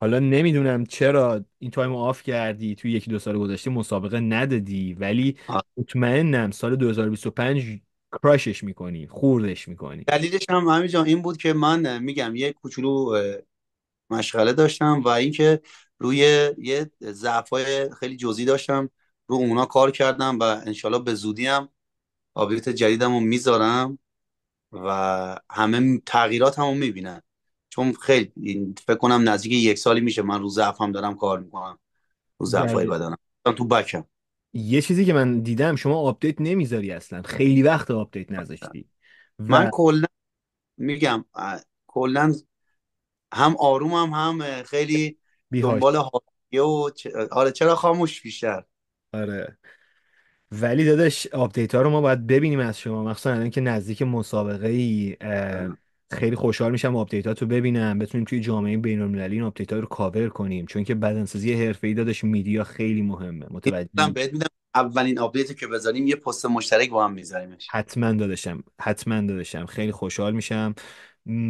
حالا نمیدونم چرا این تایم آف کردی توی یکی دو سال گذشته مسابقه ندادی ولی مطمئنم سال 2025 کراشش میکنی خوردش میکنی دلیلش هم همینجا این بود که من میگم یه کوچولو مشغله داشتم و اینکه روی یه ضعفای خیلی جزئی داشتم رو اونا کار کردم و انشالله به زودی هم آبیت رو میذارم و همه تغییرات هم میبینن چون خیلی فکر کنم نزدیک یک سالی میشه من رو ضعفم دارم کار میکنم رو ضعفای بدنم تو بکم یه چیزی که من دیدم شما آپدیت نمیذاری اصلا خیلی وقت آپدیت نذاشتی من کلا میگم کلا هم آرومم هم, هم خیلی دنبال حالیه و آره چرا خاموش بیشتر آره ولی داداش آپدیت ها رو ما باید ببینیم از شما مخصوصا الان که نزدیک مسابقه ای آره. خیلی خوشحال میشم آپدیت ها تو ببینم بتونیم توی جامعه بین المللی این آپدیت ها رو کاور کنیم چون که بدنسازی حرفه ای داداش میدیا خیلی مهمه متوجه اولین آپدیت که بذاریم یه پست مشترک با هم میذاریمش حتما داداشم حتما داداشم خیلی خوشحال میشم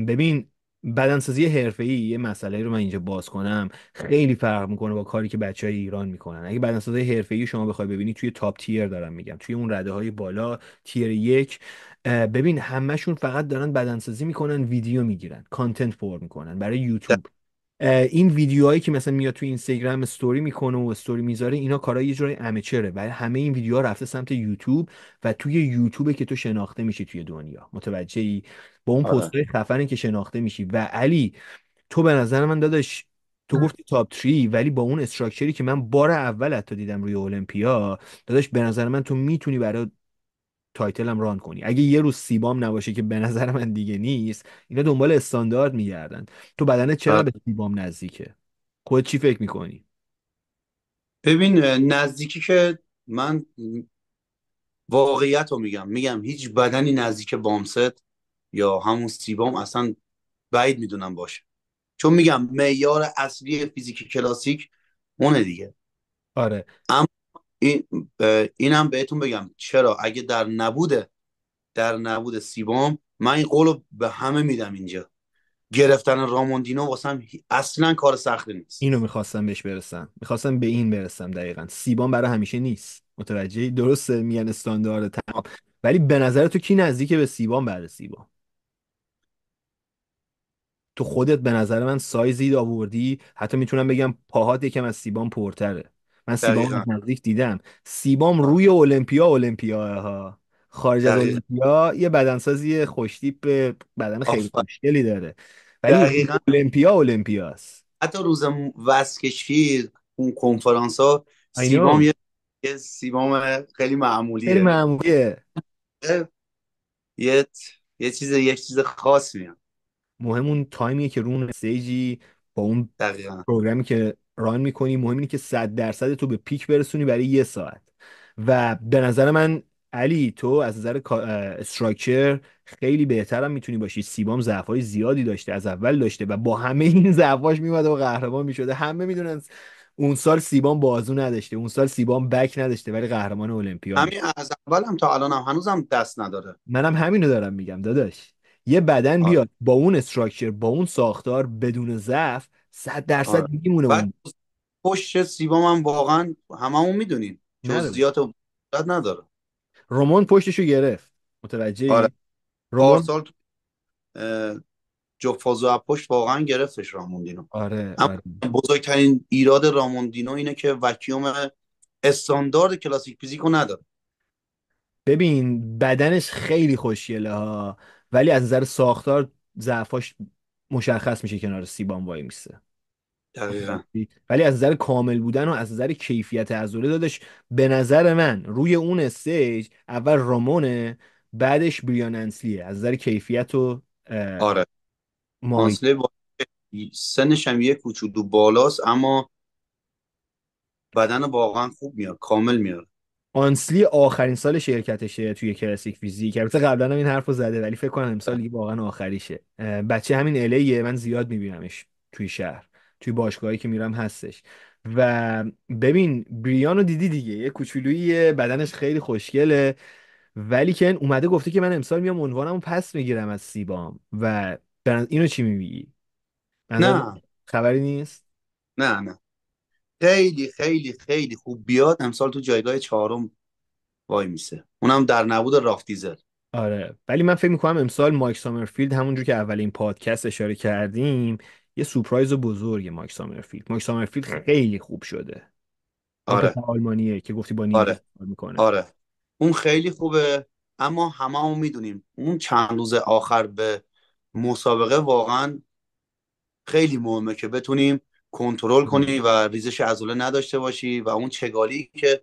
ببین بدنسازی ای یه مسئله رو من اینجا باز کنم خیلی فرق میکنه با کاری که بچه های ایران میکنن اگه بدنسازی حرفه‌ای شما بخوای ببینید توی تاپ تیر دارم میگم توی اون رده های بالا تیر یک ببین همهشون فقط دارن بدنسازی میکنن ویدیو میگیرن کانتنت فور میکنن برای یوتیوب این ویدیوهایی که مثلا میاد تو اینستاگرام استوری میکنه و استوری میذاره اینا کارهای یه جور امچره ولی همه این ویدیوها رفته سمت یوتیوب و توی یوتیوب که تو شناخته میشی توی دنیا متوجه ای با اون آره. پست خفنی که شناخته میشی و علی تو به نظر من داداش تو گفتی تاپ 3 ولی با اون استراکچری که من بار اول حتی دیدم روی المپیا داداش به نظر من تو میتونی برای تایتلم ران کنی اگه یه روز سیبام نباشه که به نظر من دیگه نیست اینا دنبال استاندارد میگردن تو بدن چرا آره. به سیبام نزدیکه خود چی فکر میکنی ببین نزدیکی که من واقعیت رو میگم میگم هیچ بدنی نزدیک بامست یا همون سیبام اصلا بعید میدونم باشه چون میگم معیار اصلی فیزیک کلاسیک اونه دیگه آره اما این اینم بهتون بگم چرا اگه در نبوده در نبود سیبام من این قول به همه میدم اینجا گرفتن راموندینو واسم اصلا کار سختی نیست اینو میخواستم بهش برسم میخواستم به این برسم دقیقا سیبام برای همیشه نیست متوجه درسته میگن استاندارد تمام ولی به نظر تو کی نزدیک به سیبام برای سیبام تو خودت به نظر من سایزی آوردی حتی میتونم بگم پاهات یکم از سیبام پرتره من سیبام نزدیک دیدم سیبام روی اولمپیا اولمپیا ها خارج از یه بدنسازی خوشتیپ بدن خیلی آفر. داره ولی اولمپیا اولمپیا است حتی روز وزکشی اون کنفرانس ها سیبام یه سیبام خیلی معمولیه خیلی معمولیه یه یه چیز یه چیز خاص میان مهم اون تایمیه که رون سیجی با اون دقیقا پروگرامی که ران میکنی مهم اینه که صد درصد تو به پیک برسونی برای یه ساعت و به نظر من علی تو از نظر استراکچر خیلی بهترم میتونی باشی سیبام ضعفای زیادی داشته از اول داشته و با همه این ضعفاش میومده و قهرمان میشده همه میدونن اون سال سیبام بازو نداشته اون سال سیبام بک نداشته ولی قهرمان المپیا همین از هم تا الانم هنوزم دست نداره منم همینو دارم میگم داداش یه بدن بیاد آره. با اون استراکچر با اون ساختار بدون ضعف صد درصد آره. میمونه بعد پشت سیبا من واقعا هممون میدونیم جزئیات زیاد نداره رومان پشتشو گرفت متوجه آره. رومان سال جفازو پشت واقعا گرفتش راموندینو آره،, آره, بزرگترین ایراد راموندینو اینه که وکیوم استاندارد کلاسیک فیزیکو نداره ببین بدنش خیلی خوشیله ها ولی از نظر ساختار ضعفاش مشخص میشه کنار سیبان وای میسه دقیقا. ولی از نظر کامل بودن و از نظر کیفیت عضله دادش به نظر من روی اون استیج اول رامونه بعدش بریان انسلیه از نظر کیفیت و آره مانسلی با... سنش هم یه کوچولو بالاست اما بدن واقعا خوب میاد کامل میاد آنسلی آخرین سال شرکتشه توی کلاسیک فیزیک البته قبلا هم این حرف رو زده ولی فکر کنم امسال واقعا آخریشه بچه همین الیه من زیاد میبینمش توی شهر توی باشگاهی که میرم هستش و ببین بریانو دیدی دیگه یه کوچولویی بدنش خیلی خوشگله ولی که اومده گفته که من امسال میام رو پس میگیرم از سیبام و اینو چی میگی نه خبری نیست نه نه خیلی خیلی خیلی خوب بیاد امسال تو جایگاه چهارم وای میسه اونم در نبود رافتیزل آره ولی من فکر میکنم امسال مایک سامرفیلد همونجور که اول این پادکست اشاره کردیم یه سورپرایز بزرگ مایک سامرفیلد مایک سامرفیلد آره. خیلی خوب شده آره آلمانیه که گفتی با آره. میکنه آره اون خیلی خوبه اما همه میدونیم اون چند روز آخر به مسابقه واقعا خیلی مهمه که بتونیم کنترل کنی و ریزش عضله نداشته باشی و اون چگالی که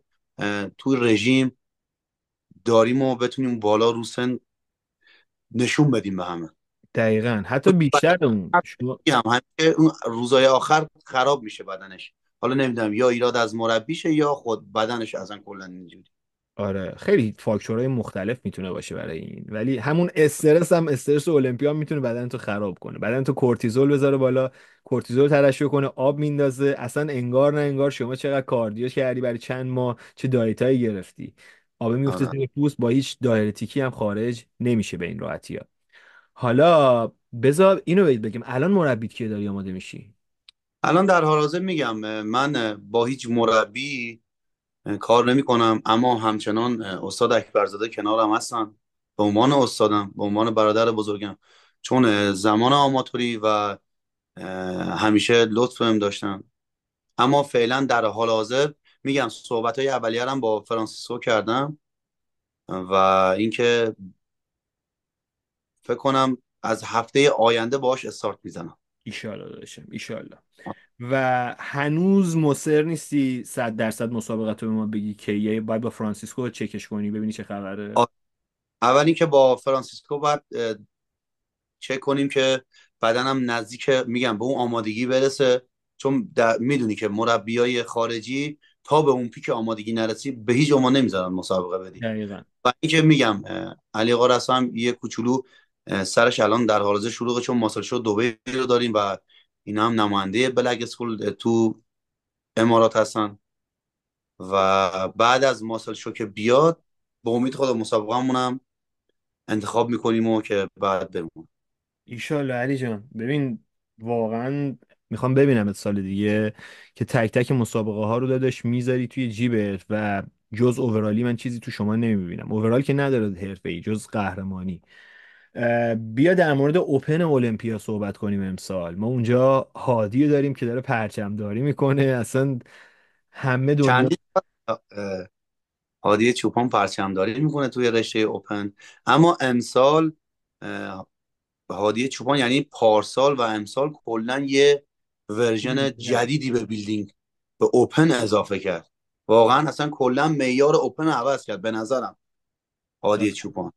توی رژیم داریم و بتونیم بالا رو نشون بدیم به همه دقیقا حتی خب، بیشتر اون اون روزای آخر خراب میشه بدنش حالا نمیدونم یا ایراد از مربیشه یا خود بدنش ازن کلا اینجوری آره خیلی فاکتورهای مختلف میتونه باشه برای این ولی همون استرس هم استرس المپیا میتونه بدن تو خراب کنه بدن تو کورتیزول بذاره بالا کورتیزول ترشح کنه آب میندازه اصلا انگار نه انگار شما چقدر کاردیو کردی برای چند ماه چه دایتایی گرفتی آب میفته تو آره. پوست با هیچ دایرتیکی هم خارج نمیشه به این راحتی ها حالا بذار اینو بگیم بگم الان مربی که داری آماده میشی الان در حال حاضر میگم من با هیچ مربی کار نمی کنم اما همچنان استاد اکبرزاده کنارم هستن به عنوان استادم به عنوان برادر بزرگم چون زمان آماتوری و همیشه لطف هم داشتن اما فعلا در حال حاضر میگم صحبت های اولیارم با فرانسیسکو کردم و اینکه فکر کنم از هفته آینده باش استارت میزنم ایشالله داشتم ایشالله و هنوز مصر نیستی صد درصد مسابقه به ما بگی یه یعنی باید با فرانسیسکو چکش کنی ببینی چه خبره اولی که با فرانسیسکو باید چک کنیم که بدنم نزدیک میگم به اون آمادگی برسه چون میدونی که های خارجی تا به اون پیک آمادگی نرسی به هیچ عنوان نمیذارن مسابقه بدی و اینکه میگم علی قارس هم یه کوچولو سرش الان در حال شروع چون ماسل شو دبی رو داریم و اینا هم نماینده بلک اسکول تو امارات هستن و بعد از ماسل شو که بیاد به امید خدا مسابقه همونم انتخاب میکنیم و که بعد بمون ایشالله علی جان ببین واقعا میخوام ببینم سال دیگه که تک تک مسابقه ها رو دادش میذاری توی جیبت و جز اوورالی من چیزی تو شما نمیبینم اوورال که نداره حرفه جز قهرمانی بیا در مورد اوپن اولمپیا صحبت کنیم امسال ما اونجا هادی داریم که داره داری میکنه اصلا همه دنیا هادی چوپان پرچمداری میکنه توی رشته اوپن اما امسال هادی چوپان یعنی پارسال و امسال کلا یه ورژن جدیدی به بیلدینگ به اوپن اضافه کرد واقعا اصلا کلا معیار اوپن عوض کرد به نظرم هادی چوپان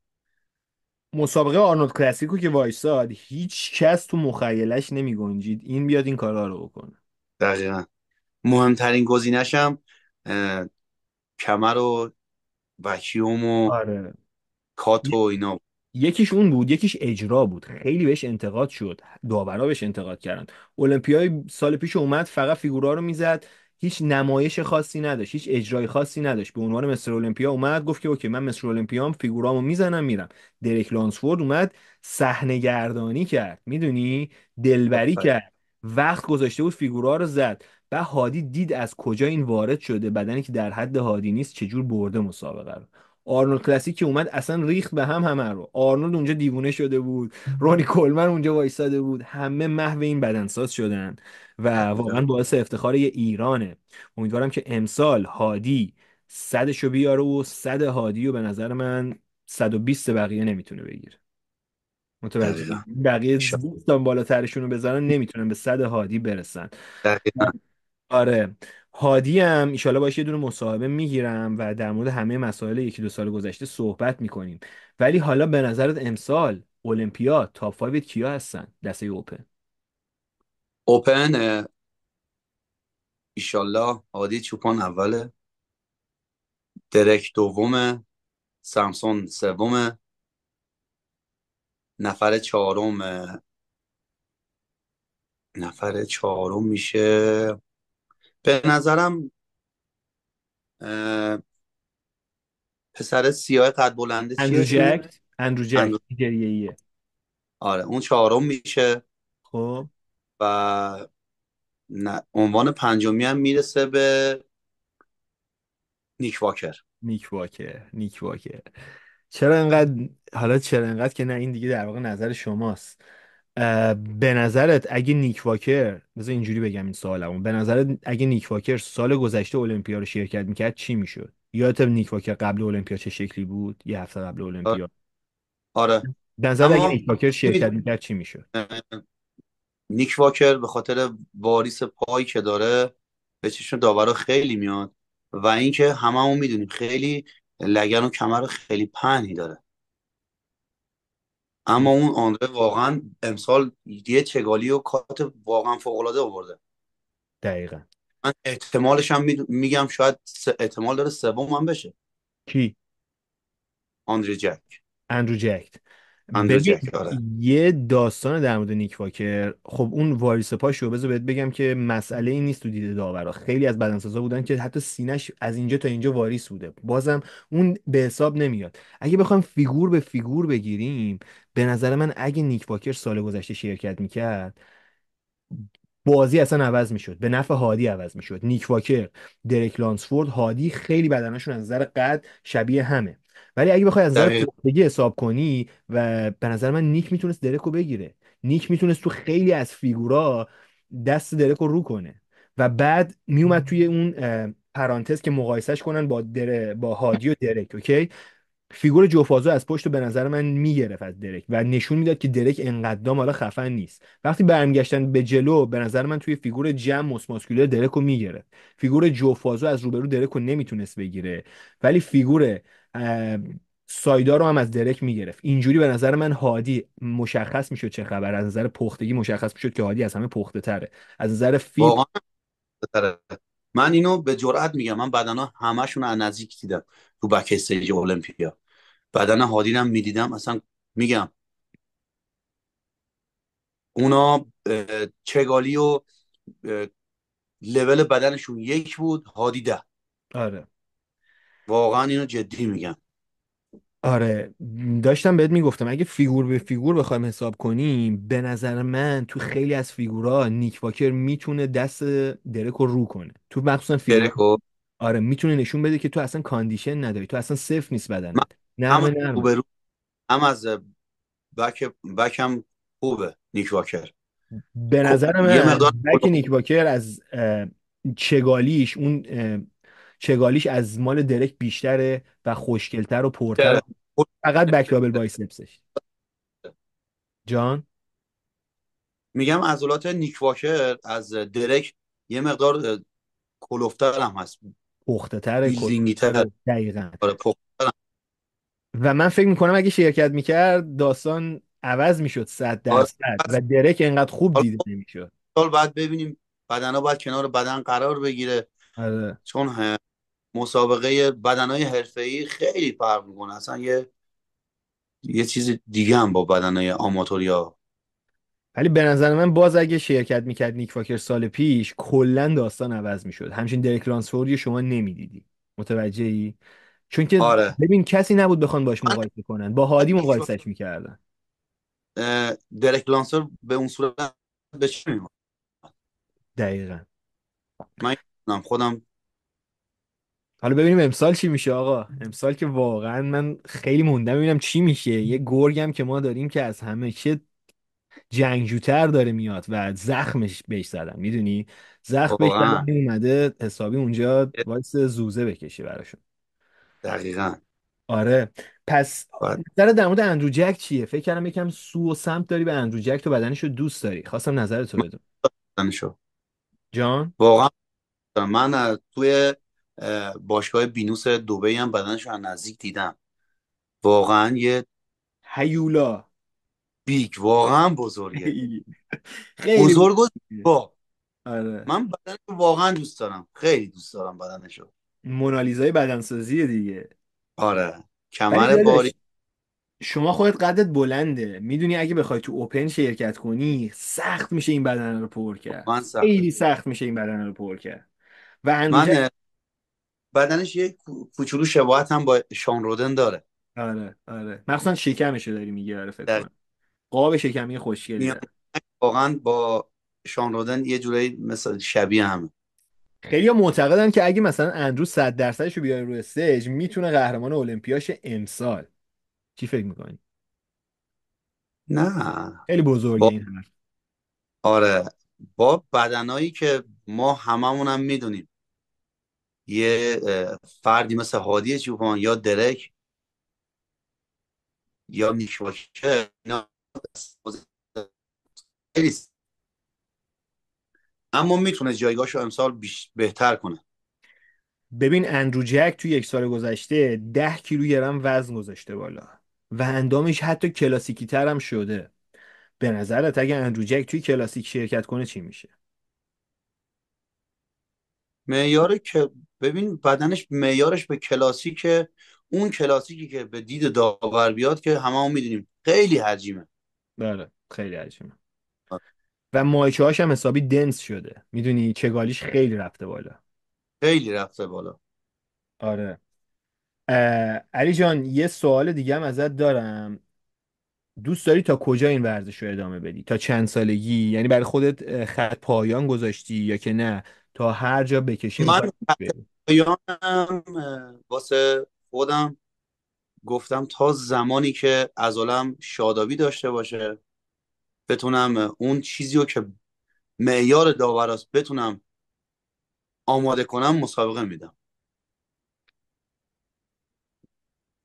مسابقه آرنولد کلاسیکو که وایساد هیچ کس تو مخیلش نمی گنجید این بیاد این کارا رو بکنه دقیقا مهمترین گزینش هم کمر و وکیوم و آره. کات و اینا یکیش اون بود یکیش اجرا بود خیلی بهش انتقاد شد داورا بهش انتقاد کردن المپیای سال پیش اومد فقط فیگورا رو میزد هیچ نمایش خاصی نداشت هیچ اجرای خاصی نداشت به عنوان مستر المپیا اومد گفت که اوکی من مستر هم فیگورامو میزنم میرم دریک لانسفورد اومد صحنه گردانی کرد میدونی دلبری کرد وقت گذاشته بود فیگورا رو زد و هادی دید از کجا این وارد شده بدنی که در حد هادی نیست چجور برده مسابقه رو آرنولد کلاسیک که اومد اصلا ریخت به هم همه رو آرنولد اونجا دیوونه شده بود رونی کلمن اونجا وایساده بود همه محو این بدنساز شدن و واقعا باعث افتخار یه ایرانه امیدوارم که امسال هادی صدشو بیاره و صد هادی و به نظر من 120 بقیه نمیتونه بگیره متوجه بقیه دوستان بالاترشون رو بذارن نمیتونن به صد هادی برسن دقیقا. آره هادی هم ایشالا باش یه دونه مصاحبه میگیرم و در مورد همه مسائل یکی دو سال گذشته صحبت میکنیم ولی حالا به نظرت امسال المپیا تاپ فایویت کیا هستن دسته اوپن اوپن ایشالا هادی چوپان اوله درک دومه سامسون سومه نفر چهارم نفر چهارم میشه به نظرم پسر سیاه قد بلنده اندرو جک اندرو جک آره اون چهارم میشه خب و عنوان پنجمی هم میرسه به نیک واکر نیک واکر نیک واکر چرا انقدر حالا چرا انقدر که نه این دیگه در واقع نظر شماست به نظرت اگه نیک واکر بذار اینجوری بگم این سوالمو به نظرت اگه نیک سال گذشته المپیا رو شرکت میکرد چی میشد یادت نیک واکر قبل المپیا چه شکلی بود یه هفته قبل المپیا آره به نظر اگه نیک واکر شرکت میکرد چی میشد نیک واکر به خاطر واریس پایی که داره به چشم داورا خیلی میاد و اینکه هممون میدونیم خیلی لگن و کمر خیلی پهنی داره اما اون آندره واقعا امسال یه چگالی و کات واقعا فوق العاده آورده دقیقا من احتمالش هم میگم شاید احتمال داره سوم هم بشه کی آندری جک اندرو جک آره. یه داستان در مورد نیک واکر خب اون واریس پاشو بذار بهت بگم که مسئله این نیست تو دید داورا خیلی از سازا بودن که حتی سینش از اینجا تا اینجا واریس بوده بازم اون به حساب نمیاد اگه بخوام فیگور به فیگور بگیریم به نظر من اگه نیک واکر سال گذشته شرکت میکرد بازی اصلا عوض میشد به نفع هادی عوض میشد نیک واکر درک لانسفورد هادی خیلی بدنشون از نظر قد شبیه همه ولی اگه بخوای از نظر پختگی حساب کنی و به نظر من نیک میتونست درک رو بگیره نیک میتونست تو خیلی از فیگورا دست درک رو رو کنه و بعد میومد توی اون پرانتز که مقایسهش کنن با دره با هادی و درک اوکی فیگور جوفازو از پشت به نظر من میگرفت از درک و نشون میداد که درک انقدام حالا خفن نیست وقتی برمیگشتن به جلو به نظر من توی فیگور جم مسماسکولر درک رو میگرفت فیگور جوفازو از روبرو درک رو نمیتونست بگیره ولی فیگور سایدا رو هم از درک میگرفت اینجوری به نظر من هادی مشخص میشد چه خبر از نظر پختگی مشخص میشد که هادی از همه پخته تره از نظر فیلم من اینو به جرئت میگم من بدنا همشون از نزدیک دیدم تو بک استیج المپیا بدن هادی هم میدیدم اصلا میگم اونا چگالی و لول بدنشون یک بود هادی ده آره واقعا اینو جدی میگم آره داشتم بهت میگفتم اگه فیگور به فیگور بخوایم حساب کنیم به نظر من تو خیلی از فیگورا نیک واکر میتونه دست درک رو رو کنه تو مخصوصا فیگور درکو. آره میتونه نشون بده که تو اصلا کاندیشن نداری تو اصلا صفر نیست بدنت نرم هم هم از بک بکم خوبه نیک واکر به خب، نظر من بک نیک واکر از چگالیش اون چگالیش از مال درک بیشتره و خوشگلتر و پرتر فقط بک دابل بایسپسش جان میگم عضلات نیک واکر از درک یه مقدار کلوفتر هم هست پخته تر دقیقا آره، و من فکر میکنم اگه شرکت میکرد داستان عوض میشد صد آره، درصد و درک اینقدر خوب آره. دیده نمیشد بعد ببینیم بدن ها باید کنار بدن قرار بگیره آره. چون مسابقه حرفه حرفه‌ای خیلی فرق میکنه اصلا یه یه چیز دیگه هم با بدنهای آماتوریا ولی به نظر من باز اگه شرکت میکرد نیک فاکر سال پیش کلا داستان عوض میشد همچنین درک لانسفورد شما نمیدیدی متوجه ای چون که آره. ببین کسی نبود بخوان باش آره. مقایسه کنن با هادی آره، مقایسهش میکردن درک لانسفورد به اون صورت به دقیقا من خودم حالا ببینیم امسال چی میشه آقا امسال که واقعا من خیلی موندم ببینم چی میشه یه گرگم که ما داریم که از همه چه جنگجوتر داره میاد و زخمش بهش زدن میدونی زخم بهش اومده حسابی اونجا وایس زوزه بکشه براشون دقیقا آره پس در آره. در مورد اندرو جک چیه فکر کردم یکم سو و سمت داری به اندرو جک تو بدنشو دوست داری خواستم نظرتو بدون جان واقعا من توی باشگاه بینوس دوبهی هم بدنش رو نزدیک دیدم واقعا یه هیولا بیگ واقعا بزرگه خیلی بزرگ و با آره. من بدنش واقعا دوست دارم خیلی دوست دارم بدنشو مونالیزای بدنسازی دیگه آره کمر باری شما خودت قدت بلنده میدونی اگه بخوای تو اوپن شرکت کنی سخت میشه این بدن رو پر کرد خیلی سخت میشه این بدن رو پر کرد و بدنش یه کوچولو شباهت هم با شان رودن داره آره آره مخصوصا شکمشو داری میگی آره فکر کنم قاب شکمی خوشگلی واقعا با شان رودن یه جورایی مثل شبیه همه خیلی معتقدن که اگه مثلا اندرو 100 درصدش رو بیاره روی استیج میتونه قهرمان المپیاش امسال چی فکر میکنی نه خیلی بزرگی این آره با بدنایی که ما هممونم میدونیم یه فردی مثل هادی جوان یا درک یا نیکواکر اما میتونه جایگاهش رو امسال بهتر کنه ببین اندرو جک توی یک سال گذشته ده کیلوگرم وزن گذاشته بالا و اندامش حتی کلاسیکی ترم شده به نظرت اگه اندرو جک توی کلاسیک شرکت کنه چی میشه میاره که ببین بدنش معیارش به کلاسیک اون کلاسیکی که به دید داور بیاد که همه هم میدونیم خیلی حجیمه بله خیلی حجیمه آره. و مایچه هاش هم حسابی دنس شده میدونی چگالیش آره. خیلی رفته بالا خیلی رفته بالا آره علی جان یه سوال دیگه هم ازت دارم دوست داری تا کجا این ورزش رو ادامه بدی تا چند سالگی یعنی برای خودت خط پایان گذاشتی یا که نه تا هر جا بکشیم من پایانم واسه خودم گفتم تا زمانی که از عضلم شادابی داشته باشه بتونم اون چیزی رو که معیار داور بتونم آماده کنم مسابقه میدم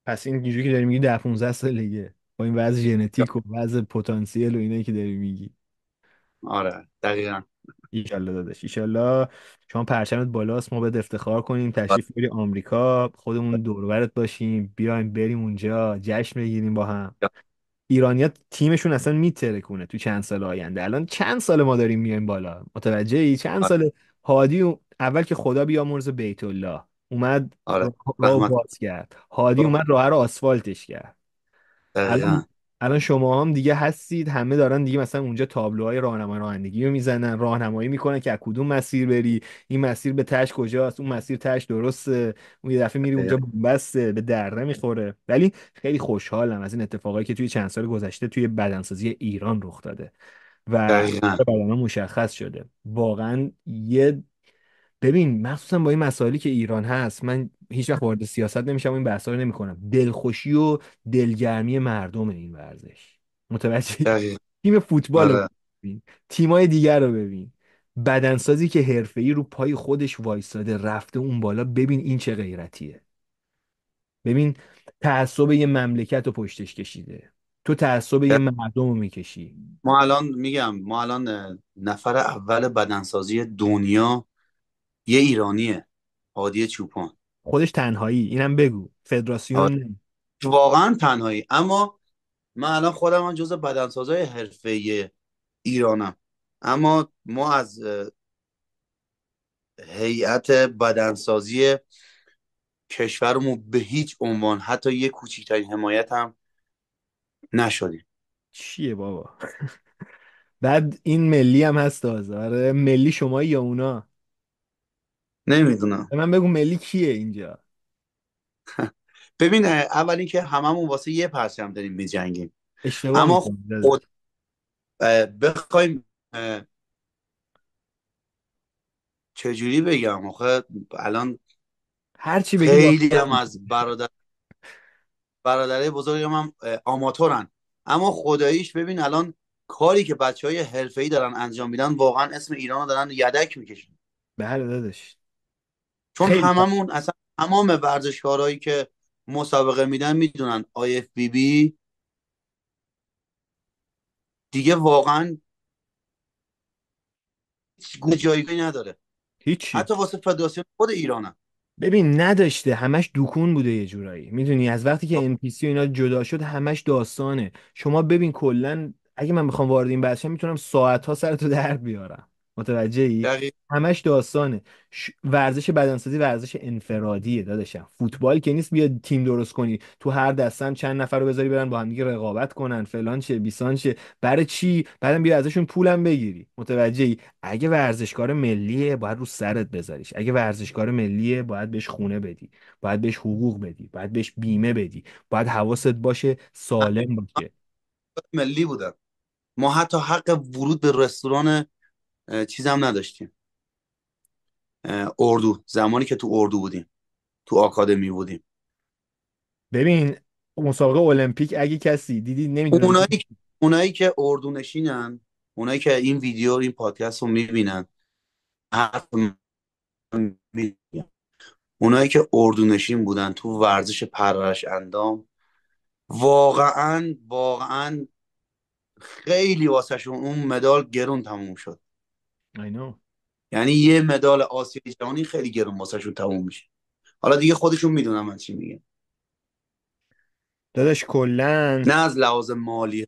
پس این جوری که داری میگی در 15 سالگیه با این وضع ژنتیک و وضع پتانسیل و اینایی که داری میگی آره دقیقا ایشالله داداش ایشالله شما پرچمت بالاست ما به افتخار کنیم آره. تشریف بریم آمریکا خودمون دورورت باشیم بیایم بریم اونجا جشن بگیریم با هم ایرانیا تیمشون اصلا میترکونه تو چند سال آینده الان چند سال ما داریم میایم بالا متوجه ای چند آره. سال هادی اول که خدا بیامرز بیت الله اومد آره باز کرد هادی آره. اومد راه رو آسفالتش کرد الان الان شما هم دیگه هستید همه دارن دیگه مثلا اونجا تابلوهای راهنمای رانندگی رو میزنن راهنمایی میکنن که از کدوم مسیر بری این مسیر به تش کجاست اون مسیر تش درسته اون یه دفعه میری اونجا بسته به درده میخوره ولی خیلی خوشحالم از این اتفاقایی که توی چند سال گذشته توی بدنسازی ایران رخ داده و مشخص شده واقعا یه ببین مخصوصا با این مسائلی که ایران هست من هیچ وقت وارد سیاست نمیشم و این بحثا رو نمیکنم دلخوشی و دلگرمی مردم این ورزش متوجه تیم فوتبال رو آره. ببین تیمای دیگر رو ببین بدنسازی که ای رو پای خودش وایستاده رفته اون بالا ببین این چه غیرتیه ببین تعصب یه مملکت رو پشتش کشیده تو تعصب یه مردم رو میکشی ما الان میگم ما الان نفر اول بدنسازی دنیا یه ایرانیه هادی چوپان خودش تنهایی اینم بگو فدراسیون آره. واقعا تنهایی اما من الان خودم من جز بدنسازهای حرفه ایرانم اما ما از هیئت بدنسازی کشورمون به هیچ عنوان حتی یه کوچیکترین حمایت هم نشدیم چیه بابا بعد این ملی هم هست آره ملی شما یا اونا نمیدونم به من بگو ملی کیه اینجا ببین اول اینکه هممون واسه یه پرچم داریم میجنگیم اما خود بخوایم چجوری بگم آخه الان هر چی بگی خیلی هم از برادر برادرای بزرگم هم آماتورن اما خداییش ببین الان کاری که بچه های ای دارن انجام میدن واقعا اسم ایران رو دارن یدک میکشن بله داداش. چون هممون اصلا تمام ورزشکارهایی که مسابقه میدن میدونن آی بی بی دیگه واقعا جایگاهی نداره هیچ حتی واسه فدراسیون خود ایرانم ببین نداشته همش دوکون بوده یه جورایی میدونی از وقتی که خب. ام و اینا جدا شد همش داستانه شما ببین کلا اگه من میخوام وارد این بحث میتونم ساعت ها سرتو تو در بیارم متوجه ای؟ همش داستانه ش... ورزش بدنسازی ورزش انفرادیه داداشم فوتبال که نیست بیاد تیم درست کنی تو هر دستم چند نفر رو بذاری برن با همدیگه رقابت کنن فلان چه بیسان چه برای چی بعدم بیا ازشون پولم بگیری متوجه ای؟ اگه ورزشکار ملیه باید رو سرت بذاریش اگه ورزشکار ملیه باید بهش خونه بدی باید بهش حقوق بدی باید بهش بیمه بدی باید حواست باشه سالم باشه ملی بودن ما حتی حق ورود به رستوران چیزم نداشتیم اردو زمانی که تو اردو بودیم تو آکادمی بودیم ببین مسابقه المپیک اگه کسی دیدی نمیدونه اونایی, که اردو نشینن اونایی که این ویدیو این پادکست رو میبینن اونایی که اردو نشین بودن تو ورزش پررش اندام واقعا واقعا خیلی واسهشون اون مدال گرون تموم شد یعنی یه مدال آسیای جهانی خیلی گرون واسه تموم میشه حالا دیگه خودشون میدونن من چی میگم داداش کلا نه از لحاظ مالی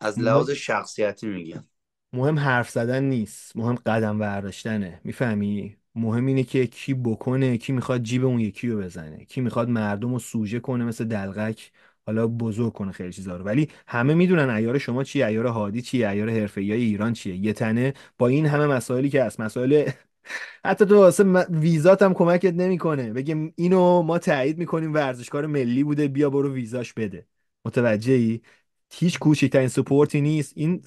از لحاظ شخصیتی میگم مهم حرف زدن نیست مهم قدم برداشتنه میفهمی مهم اینه که کی بکنه کی میخواد جیب اون یکی رو بزنه کی میخواد مردم رو سوژه کنه مثل دلغک حالا بزرگ کنه خیلی چیزا رو ولی همه میدونن عیار شما چیه عیار هادی چیه عیار های ایران چیه یه تنه با این همه مسائلی که هست مسائل حتی تو واسه ویزات هم کمکت نمیکنه بگیم اینو ما تایید میکنیم ورزشکار ملی بوده بیا برو ویزاش بده متوجه ای؟ هیچ کوچکترین سپورتی نیست این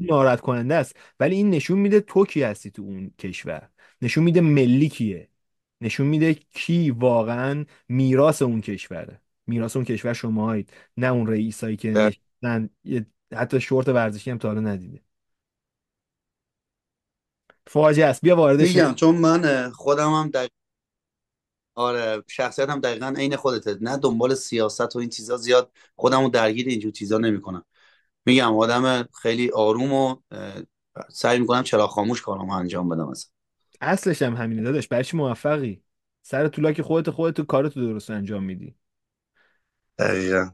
ناراحت کننده است ولی این نشون میده تو کی هستی تو اون کشور نشون میده ملی کیه نشون میده کی واقعا میراث اون کشوره میراث اون کشور هایید نه اون رئیسایی که بله. حتی شورت ورزشی هم تا حالا ندیده فاجعه است بیا وارد میگم چون من خودم هم آره شخصیت هم دقیقا عین خودته نه دنبال سیاست و این چیزا زیاد خودم رو درگیر اینجور چیزا نمیکنم میگم آدم خیلی آروم و سعی میکنم چرا خاموش کارامو انجام بدم مثلا اصلش هم همینه داداش برای چی موفقی سر که خودت خودت کارتو درست انجام میدی دقیقا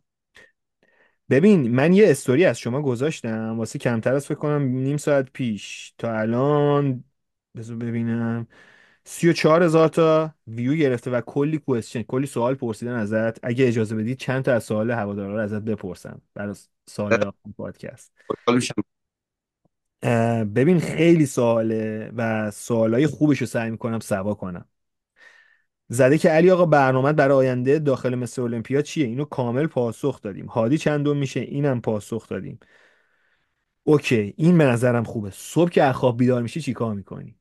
ببین من یه استوری از شما گذاشتم واسه کمتر از فکر کنم نیم ساعت پیش تا الان بذار ببینم سی و چهار هزار تا ویو گرفته و کلی کوشن کلی سوال پرسیدن ازت اگه اجازه بدید چند تا از سوال هوادارا رو ازت بپرسم برای سال پادکست ببین خیلی سواله و سوالای خوبش رو سعی میکنم سوا کنم زده که علی آقا برنامه برای آینده داخل مثل المپیا چیه اینو کامل پاسخ دادیم هادی چندم میشه اینم پاسخ دادیم اوکی این به نظرم خوبه صبح که از خواب بیدار میشی چیکار میکنی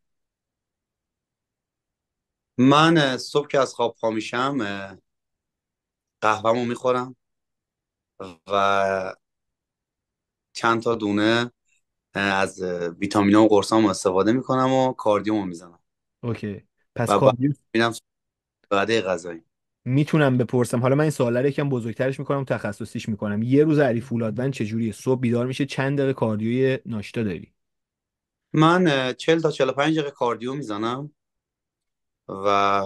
من صبح که از خواب پا میشم قهوهمو میخورم و چند تا دونه از ویتامینا و قرصام استفاده میکنم و کاردیومو میزنم اوکی پس وعده غذایی میتونم بپرسم حالا من این سوال رو یکم بزرگترش میکنم تخصصیش میکنم یه روز علی چه چجوریه صبح بیدار میشه چند دقیقه کاردیوی ناشتا داری من 40 تا 45 دقیقه کاردیو میزنم و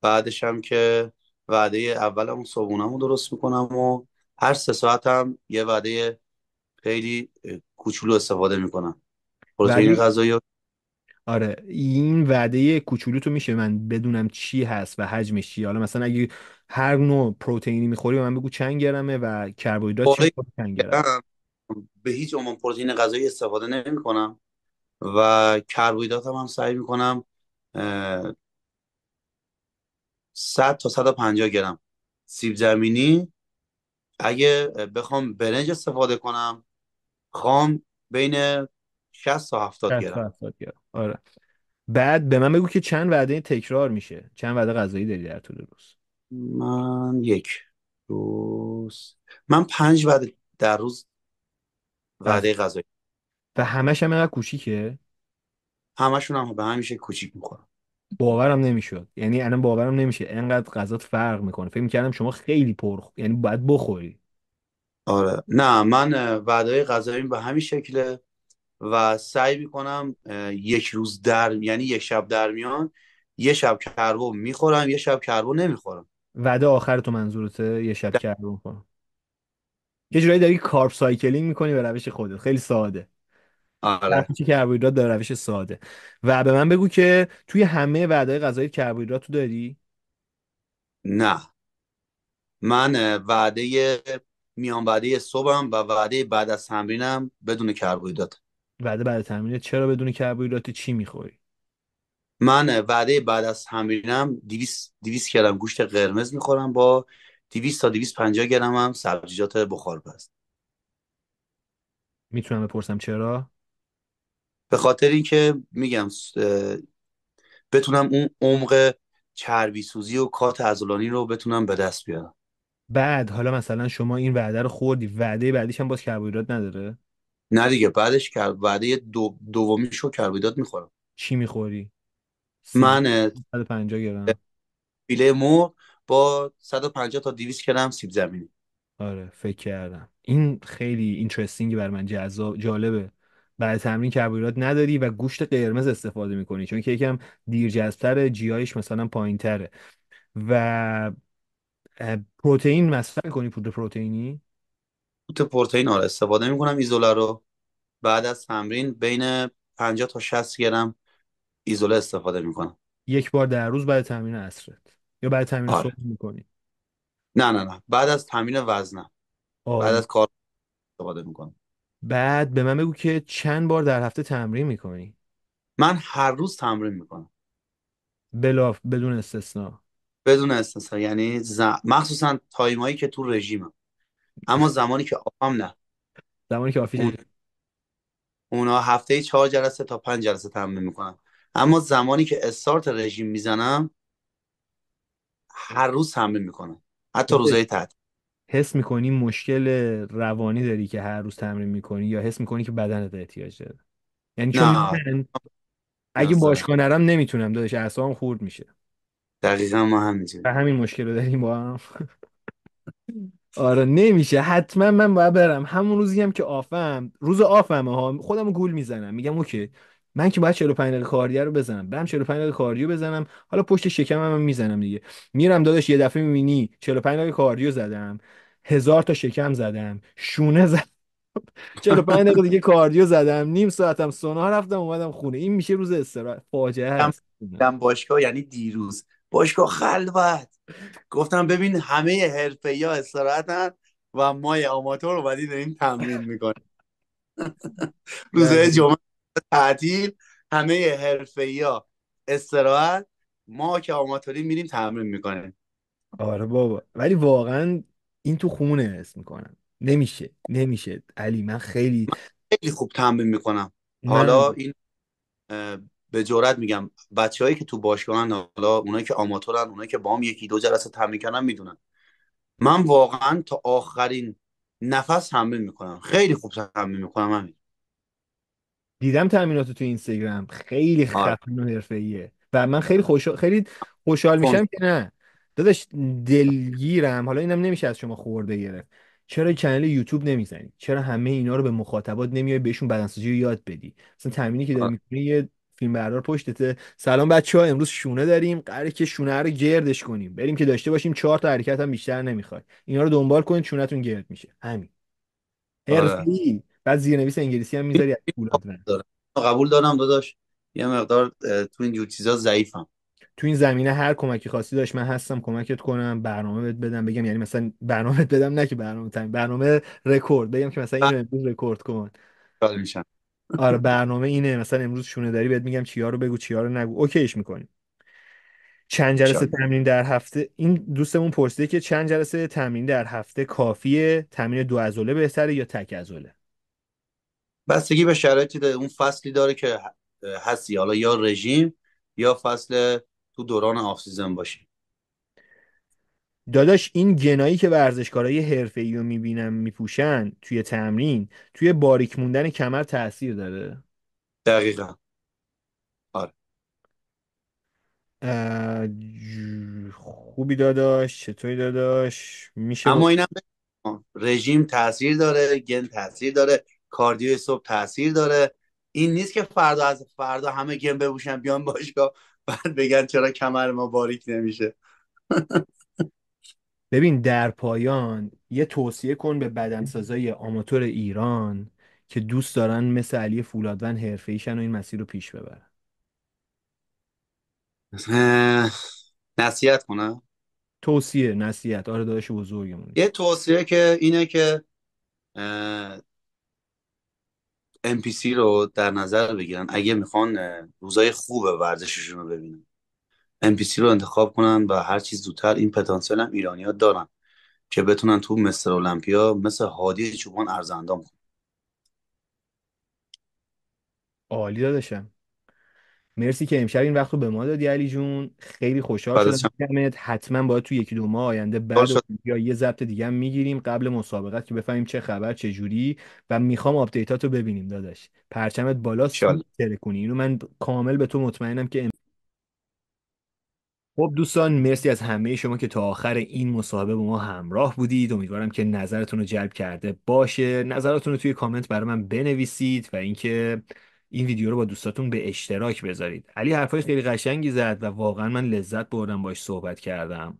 بعدش هم که وعده اولم صبحونم رو درست میکنم و هر سه ساعت هم یه وعده خیلی کوچولو استفاده میکنم پروتئین غذایی آره این وعده کوچولو تو میشه من بدونم چی هست و حجمش چی حالا مثلا اگه هر نوع پروتئینی میخوری من بگو چند گرمه و کربوهیدرات چی خب، چند گرمه به هیچ عنوان پروتئین غذایی استفاده نمی کنم و کربوهیدرات هم, هم سعی میکنم 100 تا 150 گرم سیب زمینی اگه بخوام برنج استفاده کنم خام بین 60 تا 70 گرم آره بعد به من بگو که چند وعده تکرار میشه چند وعده غذایی داری در طول روز من یک روز من پنج وعده در روز وعده بله. غذایی و همش هم اینقدر کوچیکه همشون هم به همیشه کوچیک میخورم باورم نمیشد یعنی الان باورم نمیشه انقدر غذات فرق میکنه فکر میکردم شما خیلی پر یعنی باید بخوری آره نه من وعده غذایی به همین شکله و سعی میکنم یک روز در یعنی یک شب در میان یه شب کربو میخورم یه شب کربو نمیخورم وعده آخر تو منظورته یه شب کربو میخورم یه جورایی داری کارب سایکلینگ میکنی به روش خودت خیلی ساده آره چی کربوهیدرات روش ساده و به من بگو که توی همه وعده غذایی کربوهیدرات تو داری نه من وعده میان وعده صبحم و وعده بعد از تمرینم بدون کربوهیدرات وعده بعد تمرین چرا بدون کربوهیدرات چی میخوری من وعده بعد از تمرینم 200 200 گرم گوشت قرمز میخورم با 200 تا 250 گرم هم سبزیجات بخارپز میتونم بپرسم چرا به خاطر اینکه میگم بتونم اون عمق چربی سوزی و کات عضلانی رو بتونم به دست بیارم بعد حالا مثلا شما این وعده رو خوردی وعده بعدیش هم باز کربوهیدرات نداره نه دیگه بعدش کرد بعد یه دو دومی شو میخورم چی میخوری من 150 گرم فیله مرغ با 150 تا 200 گرم سیب زمینی آره فکر کردم این خیلی اینترستینگ بر من جذاب جالبه بعد تمرین کربوهیدرات نداری و گوشت قرمز استفاده میکنی چون که یکم دیر جذبتره جیایش مثلا پایینتره و پروتئین مصرف کنی پودر پروتئینی پوت پروتئین آره استفاده میکنم ایزوله رو بعد از تمرین بین 50 تا 60 گرم ایزوله استفاده میکنم یک بار در روز بعد تمرین عصرت یا بعد تمرین آره. صبح میکنی نه نه نه بعد از تمرین وزنم بعد از کار استفاده میکنم بعد به من بگو که چند بار در هفته تمرین میکنی من هر روز تمرین میکنم بلا بدون استثنا بدون استثنا یعنی مخصوصا تایمایی که تو رژیمم اما زمانی که آفم نه زمانی که آفی اون... اونا هفته چهار جلسه تا پنج جلسه تمرین میکنن اما زمانی که استارت رژیم میزنم هر روز تمرین میکنم حتی روزهای تحت حس میکنی مشکل روانی داری که هر روز تمرین میکنی یا حس میکنی که بدنت احتیاج داره یعنی چون اگه باشگاه نرم نمیتونم دادش اعصابم خورد میشه دقیقا ما همینجوری همین مشکل رو داریم با هم آره نمیشه حتما من باید برم همون روزی هم که آفم روز آفم ها خودم گول میزنم میگم اوکی من که باید 45 دقیقه کاردیو رو بزنم برم 45 دقیقه کاردیو بزنم حالا پشت شکمم هم میزنم دیگه میرم داداش یه دفعه میبینی 45 دقیقه کاردیو زدم هزار تا شکم زدم شونه زدم 45 دقیقه دیگه کاردیو زدم نیم ساعتم سونا رفتم اومدم خونه این میشه روز استراحت فاجعه هست دم باشگاه یعنی دیروز باشگاه خلوت گفتم ببین همه حرفه یا استراحتن و ما آماتور رو داریم تمرین میکنیم روزه یعنی؟ جمعه تعطیل همه حرفه یا استراحت ما که آماتوری میریم تمرین میکنیم آره بابا ولی واقعا این تو خونه حس میکنم نمیشه نمیشه علی من خیلی خیلی خوب تمرین میکنم حالا این به جرات میگم هایی که تو باشگاهن حالا اونایی که آماتورن اونایی که با هم یکی دو جلسه تمرین کردن میدونن من واقعا تا آخرین نفس حمل میکنم خیلی خوب تمرین میکنم همین دیدم تمرینات تو اینستاگرام خیلی آره. خفن و حرفه‌ایه و من خیلی خوشحال خیلی خوشحال میشم که نه داداش دلگیرم حالا اینم نمیشه از شما خورده گرفت چرا کانال یوتیوب نمیزنی چرا همه اینا رو به مخاطبات نمیای بهشون بدنسازی رو یاد بدی مثلا تمرینی که داری آره. میکنی یه فیلم بردار پشتته سلام بچه ها امروز شونه داریم قراره که شونه رو گردش کنیم بریم که داشته باشیم چهار تا حرکت هم بیشتر نمیخواد اینا رو دنبال کنید تون گرد میشه همین هرسی آره. بعد زیرنویس انگلیسی هم میذاری قبول دارم داداش یه مقدار تو این جور چیزا ضعیفم تو این زمینه هر کمکی خواستی داشت من هستم کمکت کنم برنامه بهت بدم بگم یعنی مثلا برنامه بدم نه که برنامه برنامه رکورد بگم که مثلا اینو بله. رکورد کن بله، میشم آره برنامه اینه مثلا امروز شونه داری بهت میگم چیا رو بگو چیا رو نگو اوکیش میکنیم چند جلسه تمرین در هفته این دوستمون پرسیده که چند جلسه تمرین در هفته کافیه تمرین دو عضله بهتره یا تک عضله بستگی به شرایطی داره اون فصلی داره که هستی حالا یا رژیم یا فصل تو دوران آف سیزن باشی داداش این جنایی که ورزشکارای حرفه‌ای رو میبینم میپوشن توی تمرین توی باریک موندن کمر تاثیر داره دقیقا آره خوبی داداش چطوری داداش میشه اما اینم رژیم تاثیر داره گن تاثیر داره کاردیو صبح تاثیر داره این نیست که فردا از فردا همه گن ببوشن بیان باشگاه بعد بگن چرا کمر ما باریک نمیشه ببین در پایان یه توصیه کن به بدنسازای آماتور ایران که دوست دارن مثل علی فولادوند حرفه‌ایشن و این مسیر رو پیش ببرن نصیحت کنم توصیه نصیحت آره داداش بزرگمون یه توصیه که اینه که ام رو در نظر بگیرن اگه میخوان روزای خوب ورزششون رو ببینن سی رو انتخاب کنن و هر چیز زودتر این پتانسیل هم ایرانی ها دارن که بتونن تو مستر اولمپیا مثل هادی چوبان ارزندام کنن عالی داداشم مرسی که امشب این وقت رو به ما دادی علی جون خیلی خوشحال شدم حتما باید تو یکی دو ماه آینده بعد یا یه ضبط دیگه هم میگیریم قبل مسابقت که بفهمیم چه خبر چه جوری و میخوام آپدیتات رو ببینیم داداش پرچمت بالاست ترکونی اینو من کامل به تو مطمئنم که خب دوستان مرسی از همه شما که تا آخر این مصاحبه با ما همراه بودید امیدوارم که نظرتون رو جلب کرده باشه نظرتون رو توی کامنت برای من بنویسید و اینکه این ویدیو رو با دوستاتون به اشتراک بذارید علی حرفای خیلی قشنگی زد و واقعا من لذت بردم باش صحبت کردم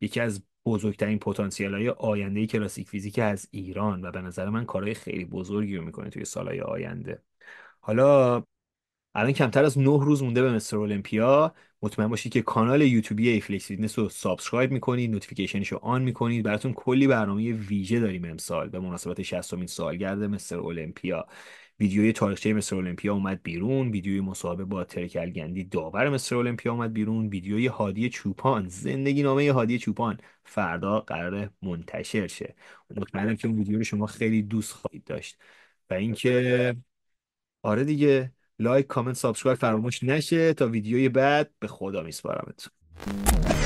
یکی از بزرگترین پتانسیل های آینده کلاسیک فیزیک از ایران و به نظر من کارهای خیلی بزرگی رو میکنه توی سالهای آینده حالا الان کمتر از نه روز مونده به مستر المپیا مطمئن باشید که کانال یوتیوبی ایفلکس فیتنس رو سابسکرایب میکنید نوتیفیکیشنش رو آن میکنید براتون کلی برنامه ویژه داریم امسال به مناسبت 60مین سالگرد مستر المپیا ویدیوی تاریخچه مستر اولمپیا اومد بیرون ویدیوی مصاحبه با گندی داور مستر اولمپیا اومد بیرون ویدیوی هادی چوپان زندگی نامه هادی چوپان فردا قرار منتشر شه مطمئنم که اون ویدیو رو شما خیلی دوست خواهید داشت و اینکه آره دیگه لایک کامنت سابسکرایب فراموش نشه تا ویدیوی بعد به خدا میسپارمتون